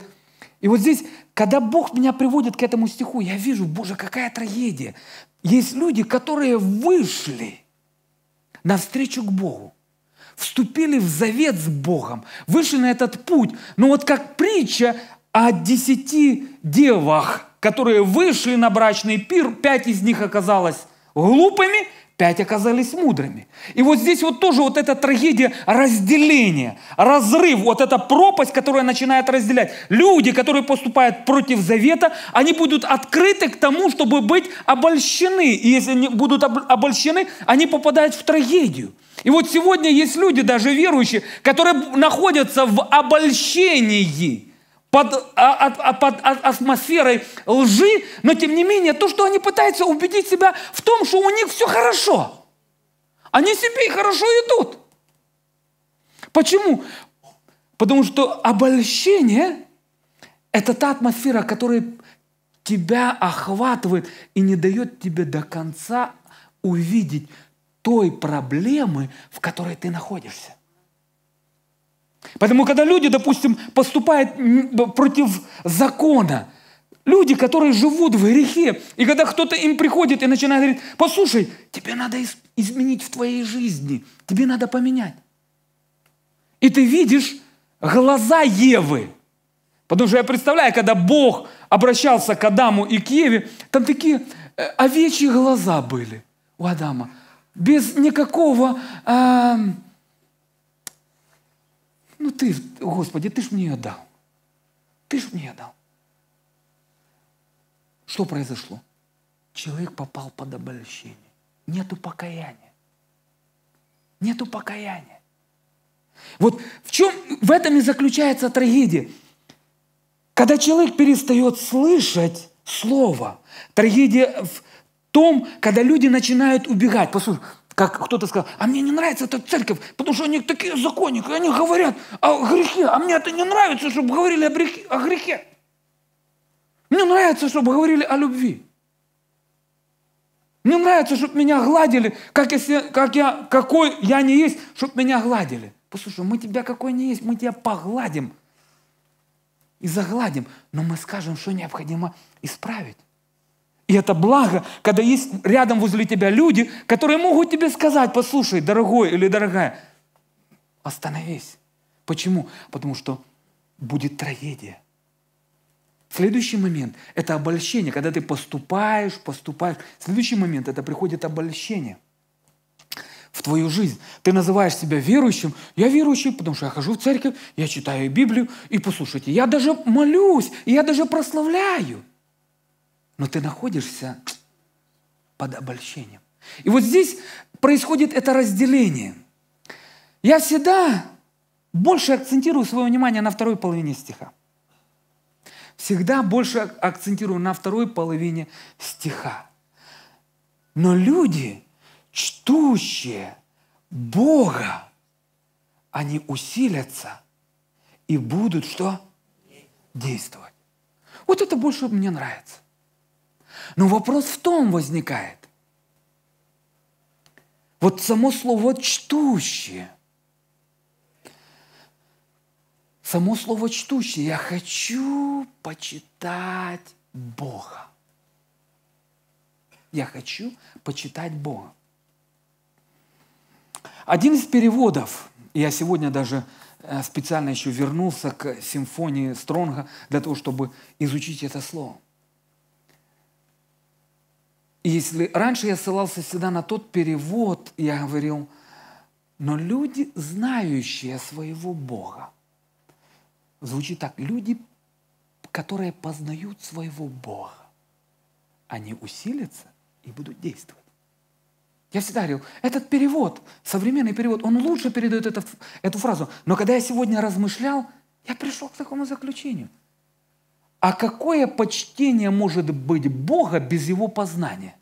Speaker 1: И вот здесь, когда Бог меня приводит к этому стиху, я вижу, Боже, какая трагедия. Есть люди, которые вышли навстречу к Богу, вступили в завет с Богом, вышли на этот путь. Но вот как притча о десяти девах, которые вышли на брачный пир, пять из них оказалось глупыми, пять оказались мудрыми. И вот здесь вот тоже вот эта трагедия разделения, разрыв, вот эта пропасть, которая начинает разделять. Люди, которые поступают против завета, они будут открыты к тому, чтобы быть обольщены. И если они будут обольщены, они попадают в трагедию. И вот сегодня есть люди, даже верующие, которые находятся в обольщении – под, а, а, а, под а, атмосферой лжи, но тем не менее, то, что они пытаются убедить себя в том, что у них все хорошо. Они себе хорошо идут. Почему? Потому что обольщение – это та атмосфера, которая тебя охватывает и не дает тебе до конца увидеть той проблемы, в которой ты находишься. Поэтому, когда люди, допустим, поступают против закона, люди, которые живут в грехе, и когда кто-то им приходит и начинает говорить, послушай, тебе надо изменить в твоей жизни, тебе надо поменять. И ты видишь глаза Евы. Потому что я представляю, когда Бог обращался к Адаму и к Еве, там такие э, овечьи глаза были у Адама. Без никакого... Э, ну ты, Господи, ты ж мне ее дал. Ты ж мне ее дал. Что произошло? Человек попал под обольщение. Нету покаяния. Нету покаяния. Вот в чем, в этом и заключается трагедия. Когда человек перестает слышать слово, трагедия в том, когда люди начинают убегать. Послушай, как кто-то сказал, а мне не нравится эта церковь, потому что они такие законники, они говорят о грехе, а мне это не нравится, чтобы говорили о грехе. О грехе. Мне нравится, чтобы говорили о любви. Мне нравится, чтобы меня гладили, как, если, как я, какой я не есть, чтобы меня гладили. Послушай, мы тебя какой не есть, мы тебя погладим и загладим, но мы скажем, что необходимо исправить. И это благо, когда есть рядом возле тебя люди, которые могут тебе сказать, послушай, дорогой или дорогая, остановись. Почему? Потому что будет трагедия. Следующий момент – это обольщение, когда ты поступаешь, поступаешь. Следующий момент – это приходит обольщение в твою жизнь. Ты называешь себя верующим. Я верующий, потому что я хожу в церковь, я читаю Библию. И послушайте, я даже молюсь, и я даже прославляю но ты находишься под обольщением. И вот здесь происходит это разделение. Я всегда больше акцентирую свое внимание на второй половине стиха. Всегда больше акцентирую на второй половине стиха. Но люди, чтущие Бога, они усилятся и будут что? Действовать. Вот это больше мне нравится. Но вопрос в том возникает. Вот само слово «чтущее», само слово «чтущее», я хочу почитать Бога. Я хочу почитать Бога. Один из переводов, я сегодня даже э, специально еще вернулся к симфонии Стронга для того, чтобы изучить это слово – если раньше я ссылался всегда на тот перевод, я говорил, но люди, знающие своего Бога, звучит так, люди, которые познают своего Бога, они усилятся и будут действовать. Я всегда говорил, этот перевод, современный перевод, он лучше передает это, эту фразу. Но когда я сегодня размышлял, я пришел к такому заключению – а какое почтение может быть Бога без его познания?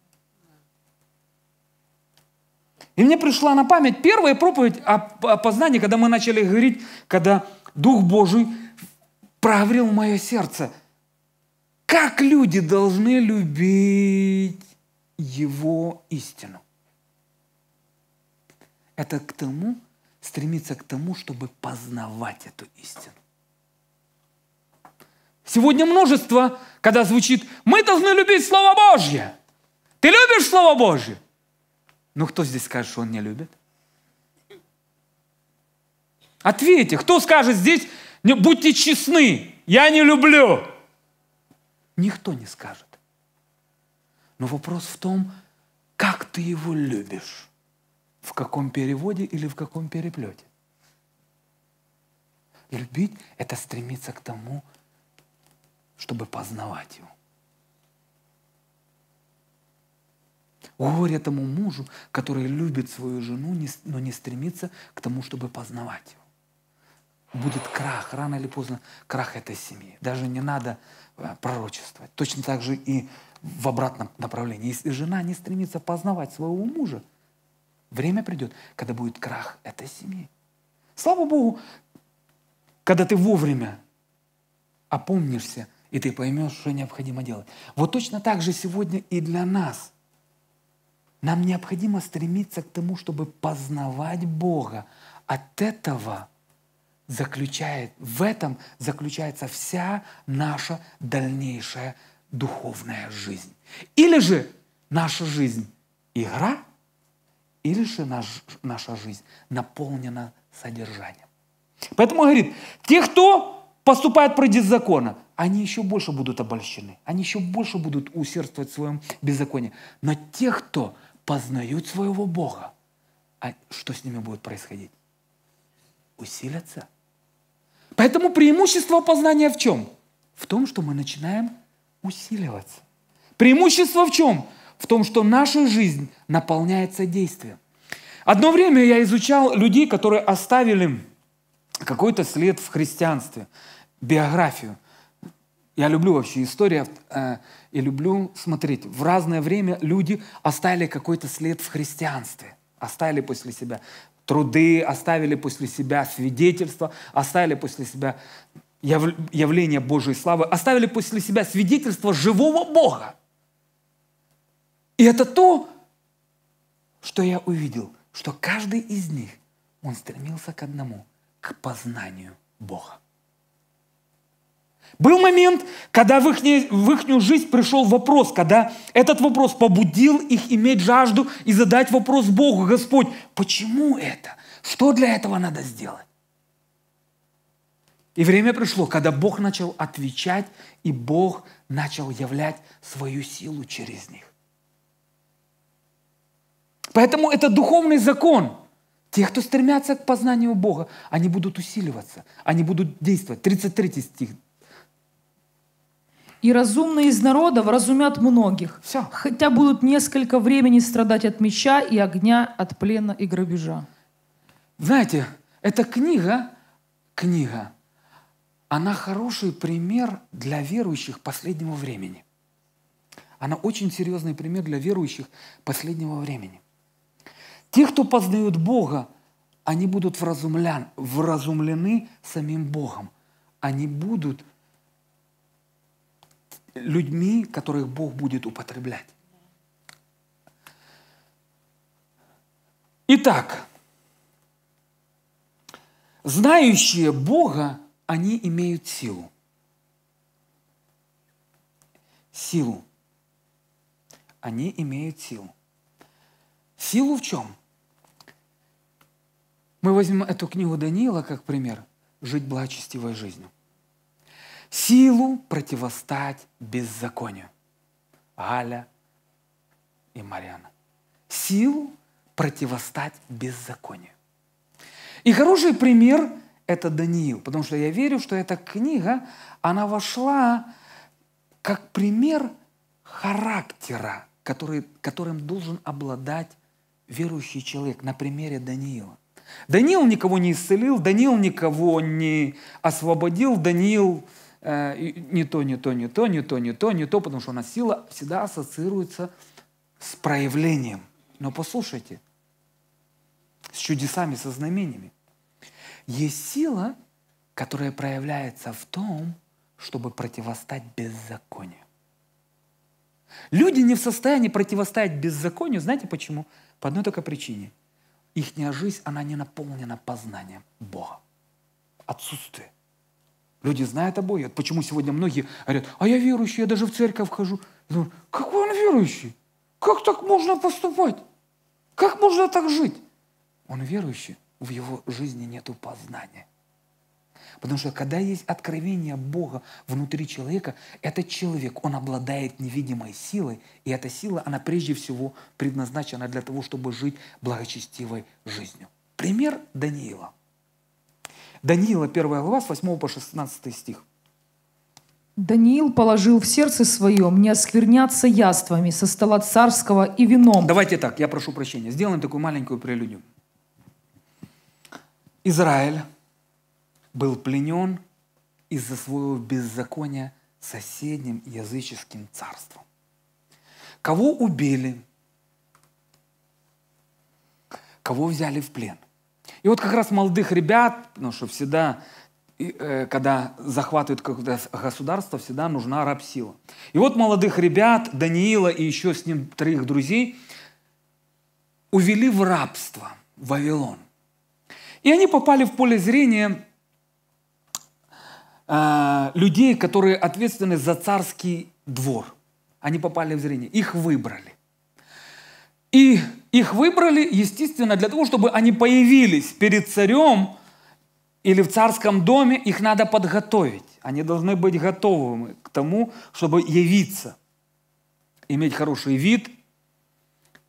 Speaker 1: И мне пришла на память первая проповедь о, о познании, когда мы начали говорить, когда Дух Божий проаврил мое сердце. Как люди должны любить Его истину? Это к тому, стремиться к тому, чтобы познавать эту истину. Сегодня множество, когда звучит «Мы должны любить Слово Божье!» Ты любишь Слово Божье? Ну, кто здесь скажет, что он не любит? Ответьте, кто скажет здесь «Будьте честны, я не люблю!» Никто не скажет. Но вопрос в том, как ты его любишь. В каком переводе или в каком переплете. Любить – это стремиться к тому, чтобы познавать его. Горе тому мужу, который любит свою жену, но не стремится к тому, чтобы познавать его. Будет крах, рано или поздно крах этой семьи. Даже не надо э, пророчествовать. Точно так же и в обратном направлении. Если жена не стремится познавать своего мужа, время придет, когда будет крах этой семьи. Слава Богу, когда ты вовремя опомнишься – и ты поймешь, что необходимо делать. Вот точно так же сегодня и для нас. Нам необходимо стремиться к тому, чтобы познавать Бога. От этого заключает, в этом заключается вся наша дальнейшая духовная жизнь. Или же наша жизнь – игра, или же наш, наша жизнь наполнена содержанием. Поэтому он говорит, те, кто поступает против закона – они еще больше будут обольщены, они еще больше будут усердствовать в своем беззаконии. Но те, кто познают своего Бога, а что с ними будет происходить? Усилятся. Поэтому преимущество познания в чем? В том, что мы начинаем усиливаться. Преимущество в чем? В том, что наша жизнь наполняется действием. Одно время я изучал людей, которые оставили какой-то след в христианстве, биографию – я люблю вообще историю э, и люблю смотреть. В разное время люди оставили какой-то след в христианстве, оставили после себя труды, оставили после себя свидетельства, оставили после себя яв, явление Божьей славы, оставили после себя свидетельство живого Бога. И это то, что я увидел, что каждый из них, он стремился к одному, к познанию Бога. Был момент, когда в их, в их жизнь пришел вопрос, когда этот вопрос побудил их иметь жажду и задать вопрос Богу, Господь, почему это? Что для этого надо сделать? И время пришло, когда Бог начал отвечать, и Бог начал являть свою силу через них. Поэтому это духовный закон. Те, кто стремятся к познанию Бога, они будут усиливаться, они будут действовать. 33 стих и разумные из народа вразумят многих. Все. Хотя будут несколько времени страдать от меча и огня, от плена и грабежа. Знаете, эта книга, книга, она хороший пример для верующих последнего времени. Она очень серьезный пример для верующих последнего времени. Те, кто познают Бога, они будут вразумлян, вразумлены самим Богом. Они будут людьми, которых Бог будет употреблять. Итак, знающие Бога, они имеют силу. Силу. Они имеют силу. Силу в чем? Мы возьмем эту книгу Даниила как пример. Жить благочестивой жизнью силу противостать беззаконию. Аля и Марьяна. Силу противостать беззаконию. И хороший пример – это Даниил, потому что я верю, что эта книга, она вошла как пример характера, который, которым должен обладать верующий человек на примере Даниила. Даниил никого не исцелил, Даниил никого не освободил, Даниил Э, не то, не то, не то, не то, не то, не то, потому что у нас сила всегда ассоциируется с проявлением. Но послушайте, с чудесами, со знамениями. Есть сила, которая проявляется в том, чтобы противостать беззаконию. Люди не в состоянии противостоять беззаконию, знаете почему? По одной только причине. Ихняя жизнь, она не наполнена познанием Бога. Отсутствие. Люди знают о Боге. Вот почему сегодня многие говорят, а я верующий, я даже в церковь хожу. Я думаю, какой он верующий? Как так можно поступать? Как можно так жить? Он верующий, в его жизни нет познания. Потому что когда есть откровение Бога внутри человека, этот человек, он обладает невидимой силой, и эта сила, она прежде всего предназначена для того, чтобы жить благочестивой жизнью. Пример Даниила. Даниила, 1 глава, с 8 по 16 стих. Даниил положил в сердце своем не оскверняться яствами со стола царского и вином. Давайте так, я прошу прощения, сделаем такую маленькую прелюдию. Израиль был пленен из-за своего беззакония соседним языческим царством. Кого убили? Кого взяли в плен? И вот как раз молодых ребят, потому ну, что всегда, э, когда захватывают какое-то государство, всегда нужна рабсила. И вот молодых ребят, Даниила и еще с ним троих друзей, увели в рабство в Вавилон. И они попали в поле зрения э, людей, которые ответственны за царский двор. Они попали в зрение, их выбрали. И их выбрали, естественно, для того, чтобы они появились перед царем или в царском доме, их надо подготовить. Они должны быть готовыми к тому, чтобы явиться, иметь хороший вид,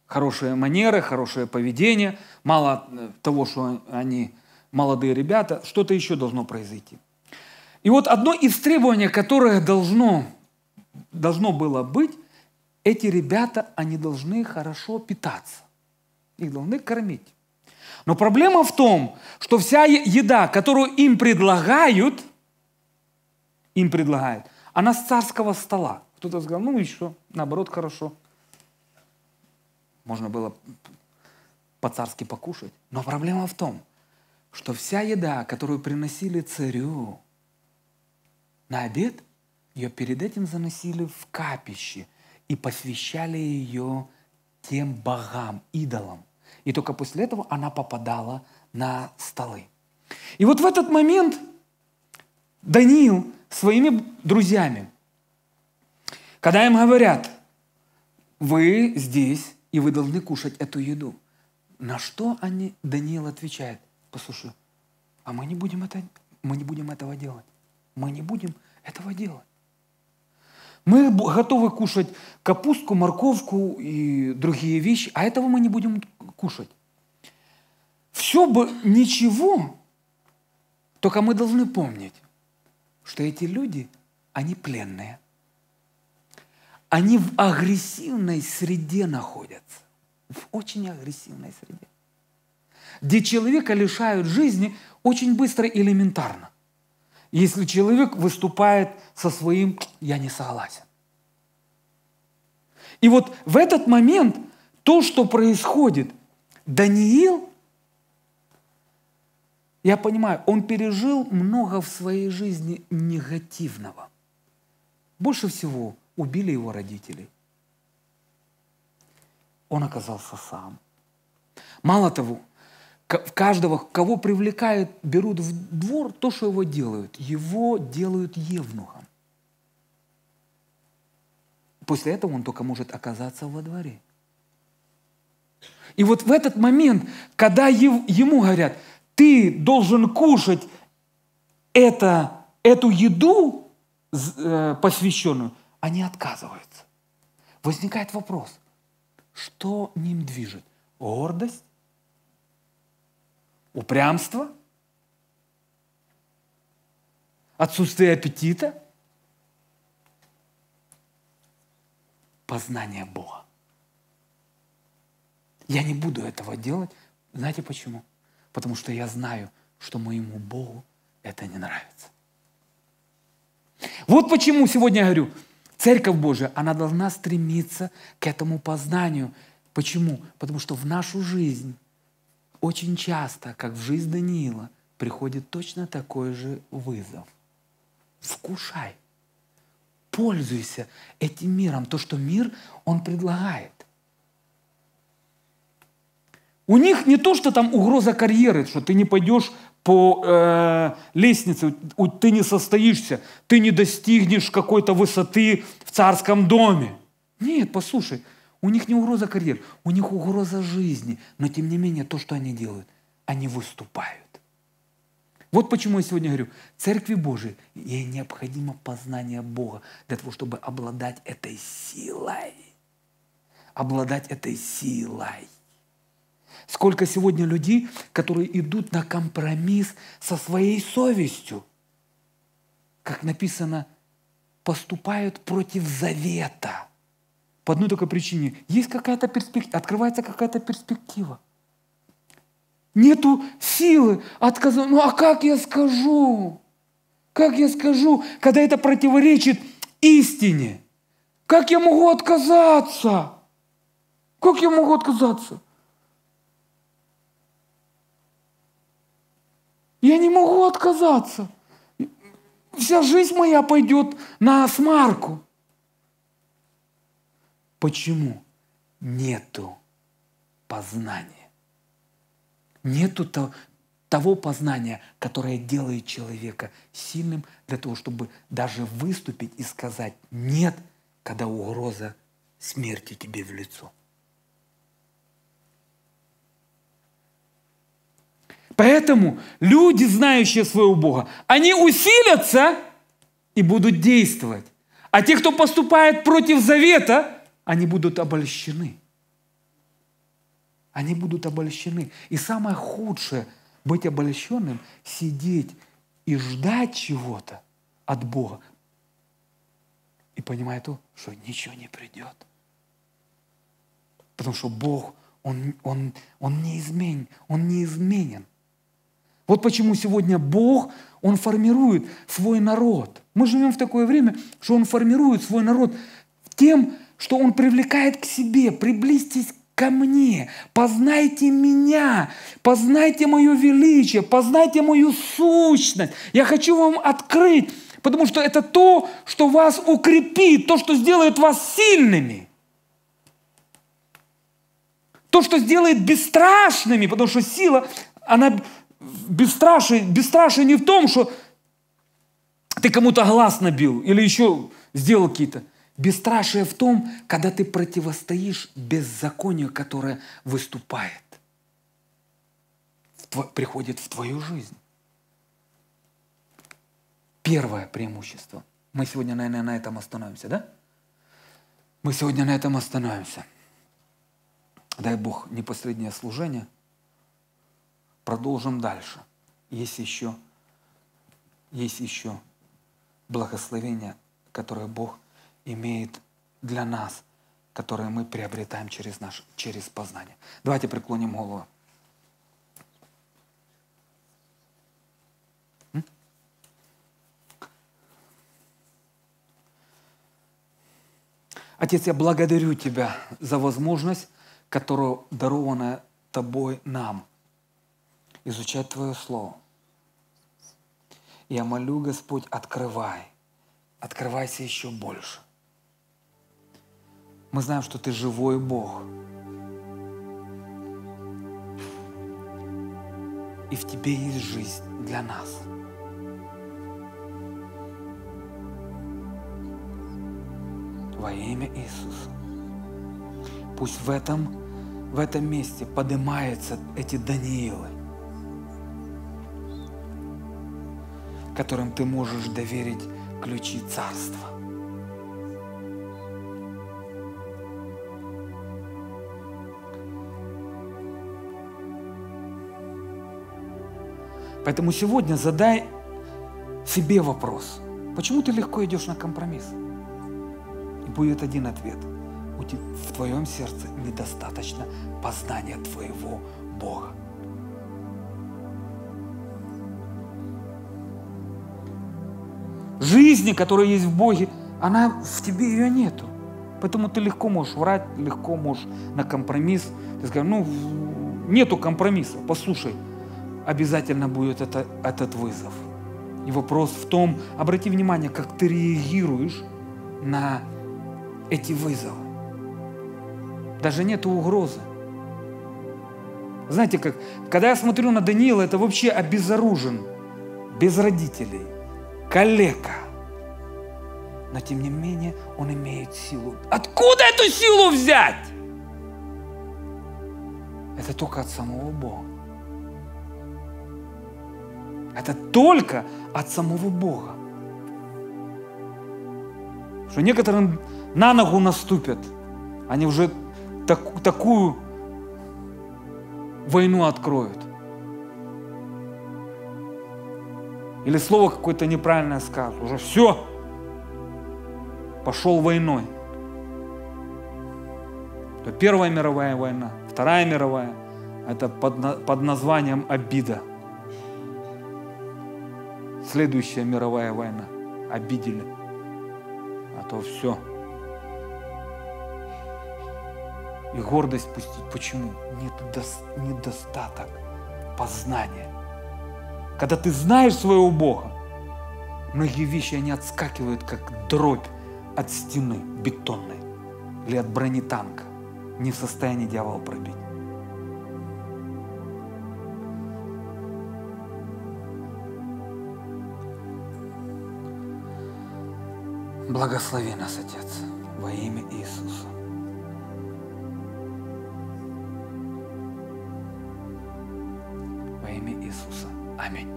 Speaker 1: хорошие манеры, хорошее поведение. Мало того, что они молодые ребята, что-то еще должно произойти. И вот одно из требований, которое должно, должно было быть, эти ребята, они должны хорошо питаться. Их должны кормить. Но проблема в том, что вся еда, которую им предлагают, им предлагают, она с царского стола. Кто-то сказал, ну еще наоборот, хорошо. Можно было по-царски покушать. Но проблема в том, что вся еда, которую приносили царю на обед, ее перед этим заносили в капище – и посвящали ее тем богам, идолам. И только после этого она попадала на столы. И вот в этот момент Даниил своими друзьями, когда им говорят, вы здесь, и вы должны кушать эту еду, на что они, Даниил отвечает, послушай, а мы не будем, это, мы не будем этого делать. Мы не будем этого делать. Мы готовы кушать капустку, морковку и другие вещи, а этого мы не будем кушать. Все бы ничего, только мы должны помнить, что эти люди, они пленные. Они в агрессивной среде находятся. В очень агрессивной среде. Где человека лишают жизни очень быстро и элементарно если человек выступает со своим «я не согласен». И вот в этот момент то, что происходит, Даниил, я понимаю, он пережил много в своей жизни негативного. Больше всего убили его родителей. Он оказался сам. Мало того, каждого, кого привлекают, берут в двор, то, что его делают. Его делают евнухом. После этого он только может оказаться во дворе. И вот в этот момент, когда ему говорят, ты должен кушать это, эту еду э, посвященную, они отказываются. Возникает вопрос, что ним движет? Гордость Упрямство? Отсутствие аппетита? Познание Бога. Я не буду этого делать. Знаете почему? Потому что я знаю, что моему Богу это не нравится. Вот почему сегодня я говорю, Церковь Божия, она должна стремиться к этому познанию. Почему? Потому что в нашу жизнь очень часто, как в жизнь Даниила, приходит точно такой же вызов. Вкушай, пользуйся этим миром, то, что мир, он предлагает. У них не то, что там угроза карьеры, что ты не пойдешь по э, лестнице, ты не состоишься, ты не достигнешь какой-то высоты в царском доме. Нет, послушай, у них не угроза карьер, у них угроза жизни. Но тем не менее, то, что они делают, они выступают. Вот почему я сегодня говорю, Церкви Божией ей необходимо познание Бога для того, чтобы обладать этой силой. Обладать этой силой. Сколько сегодня людей, которые идут на компромисс со своей совестью. Как написано, поступают против завета – по одной только причине. Есть какая-то перспектива, открывается какая-то перспектива. Нету силы отказать. Ну а как я скажу? Как я скажу, когда это противоречит истине? Как я могу отказаться? Как я могу отказаться? Я не могу отказаться. Вся жизнь моя пойдет на смарку. Почему? Нету познания. Нету того, того познания, которое делает человека сильным для того, чтобы даже выступить и сказать «нет», когда угроза смерти тебе в лицо. Поэтому люди, знающие своего Бога, они усилятся и будут действовать. А те, кто поступает против завета – они будут обольщены. Они будут обольщены. И самое худшее – быть обольщенным, сидеть и ждать чего-то от Бога. И понимая то, что ничего не придет. Потому что Бог, Он, он, он, неизменен, он неизменен. Вот почему сегодня Бог, Он формирует свой народ. Мы живем в такое время, что Он формирует свой народ тем, что Он привлекает к себе, приблизьтесь ко мне, познайте меня, познайте мое величие, познайте мою сущность. Я хочу вам открыть, потому что это то, что вас укрепит, то, что сделает вас сильными. То, что сделает бесстрашными, потому что сила, она бесстрашие, бесстрашие не в том, что ты кому-то глаз набил или еще сделал какие-то. Бесстрашие в том, когда ты противостоишь беззаконию, которое выступает, в тво- приходит в твою жизнь. Первое преимущество. Мы сегодня, наверное, на этом остановимся, да? Мы сегодня на этом остановимся. Дай Бог, не последнее служение. Продолжим дальше. Есть еще, есть еще благословение, которое Бог – имеет для нас, которые мы приобретаем через, наш, через познание. Давайте преклоним голову. Отец, я благодарю Тебя за возможность, которую дарована Тобой нам, изучать Твое Слово. Я молю, Господь, открывай, открывайся еще больше. Мы знаем, что Ты живой Бог. И в Тебе есть жизнь для нас. Во имя Иисуса. Пусть в этом, в этом месте поднимаются эти Даниилы, которым ты можешь доверить ключи Царства. Поэтому сегодня задай себе вопрос, почему ты легко идешь на компромисс? И будет один ответ. В твоем сердце недостаточно познания твоего Бога. Жизни, которая есть в Боге, она в тебе ее нету. Поэтому ты легко можешь врать, легко можешь на компромисс. Ты скажешь, ну, нету компромисса, послушай – обязательно будет это, этот вызов. И вопрос в том, обрати внимание, как ты реагируешь на эти вызовы. Даже нет угрозы. Знаете, как, когда я смотрю на Даниила, это вообще обезоружен, без родителей, калека. Но тем не менее он имеет силу. Откуда эту силу взять? Это только от самого Бога. Это только от самого Бога. Что некоторым на ногу наступят, они уже так, такую войну откроют. Или слово какое-то неправильное скажут. Уже все, пошел войной. То Первая мировая война, Вторая мировая, это под, под названием обида – следующая мировая война. Обидели. А то все. И гордость пустить. Почему? Нет недостаток познания. Когда ты знаешь своего Бога, многие вещи, они отскакивают, как дробь от стены бетонной или от бронетанка. Не в состоянии дьявол пробить. Благослови нас, Отец, во имя Иисуса. Во имя Иисуса. Аминь.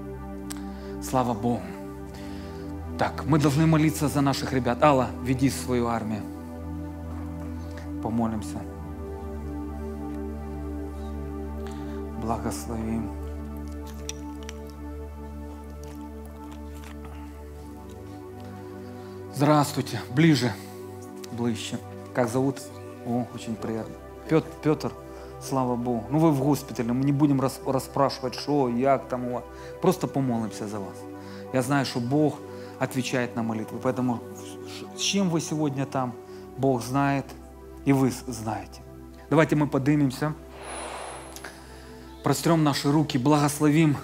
Speaker 1: Слава Богу. Так, мы должны молиться за наших ребят. Алла, веди свою армию. Помолимся. Благословим. Здравствуйте. Ближе. Ближе. Как зовут? О, очень приятно. Петр, Петр, слава Богу. Ну вы в госпитале, мы не будем рас, расспрашивать, что, как, там у вас. Просто помолимся за вас. Я знаю, что Бог отвечает на молитвы. Поэтому с чем вы сегодня там, Бог знает, и вы знаете. Давайте мы поднимемся, прострем наши руки, благословим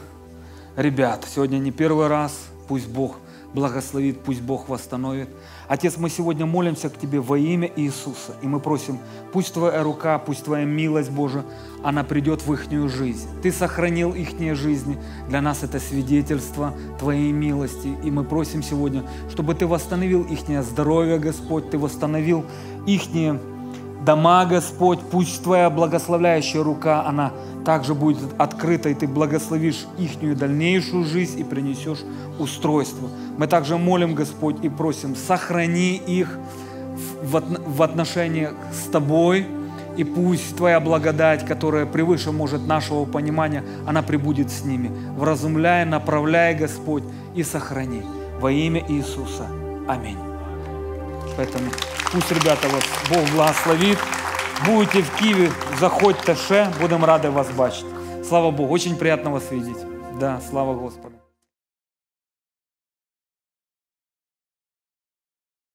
Speaker 1: ребят. Сегодня не первый раз, пусть Бог – благословит, пусть Бог восстановит. Отец, мы сегодня молимся к Тебе во имя Иисуса, и мы просим, пусть Твоя рука, пусть Твоя милость, Боже, она придет в ихнюю жизнь. Ты сохранил их жизни, для нас это свидетельство Твоей милости, и мы просим сегодня, чтобы Ты восстановил их здоровье, Господь, Ты восстановил их дома, Господь, пусть Твоя благословляющая рука, она также будет открыта, и Ты благословишь ихнюю дальнейшую жизнь и принесешь устройство. Мы также молим, Господь, и просим, сохрани их в отношениях с Тобой, и пусть Твоя благодать, которая превыше может нашего понимания, она прибудет с ними. Вразумляй, направляй, Господь, и сохрани. Во имя Иисуса. Аминь. Поэтому пусть ребята вас Бог благословит. Будете в Киеве, заходьте ще, будемо раді вас бачити. Слава Богу, очень приятно вас видеть. Да, слава Господу.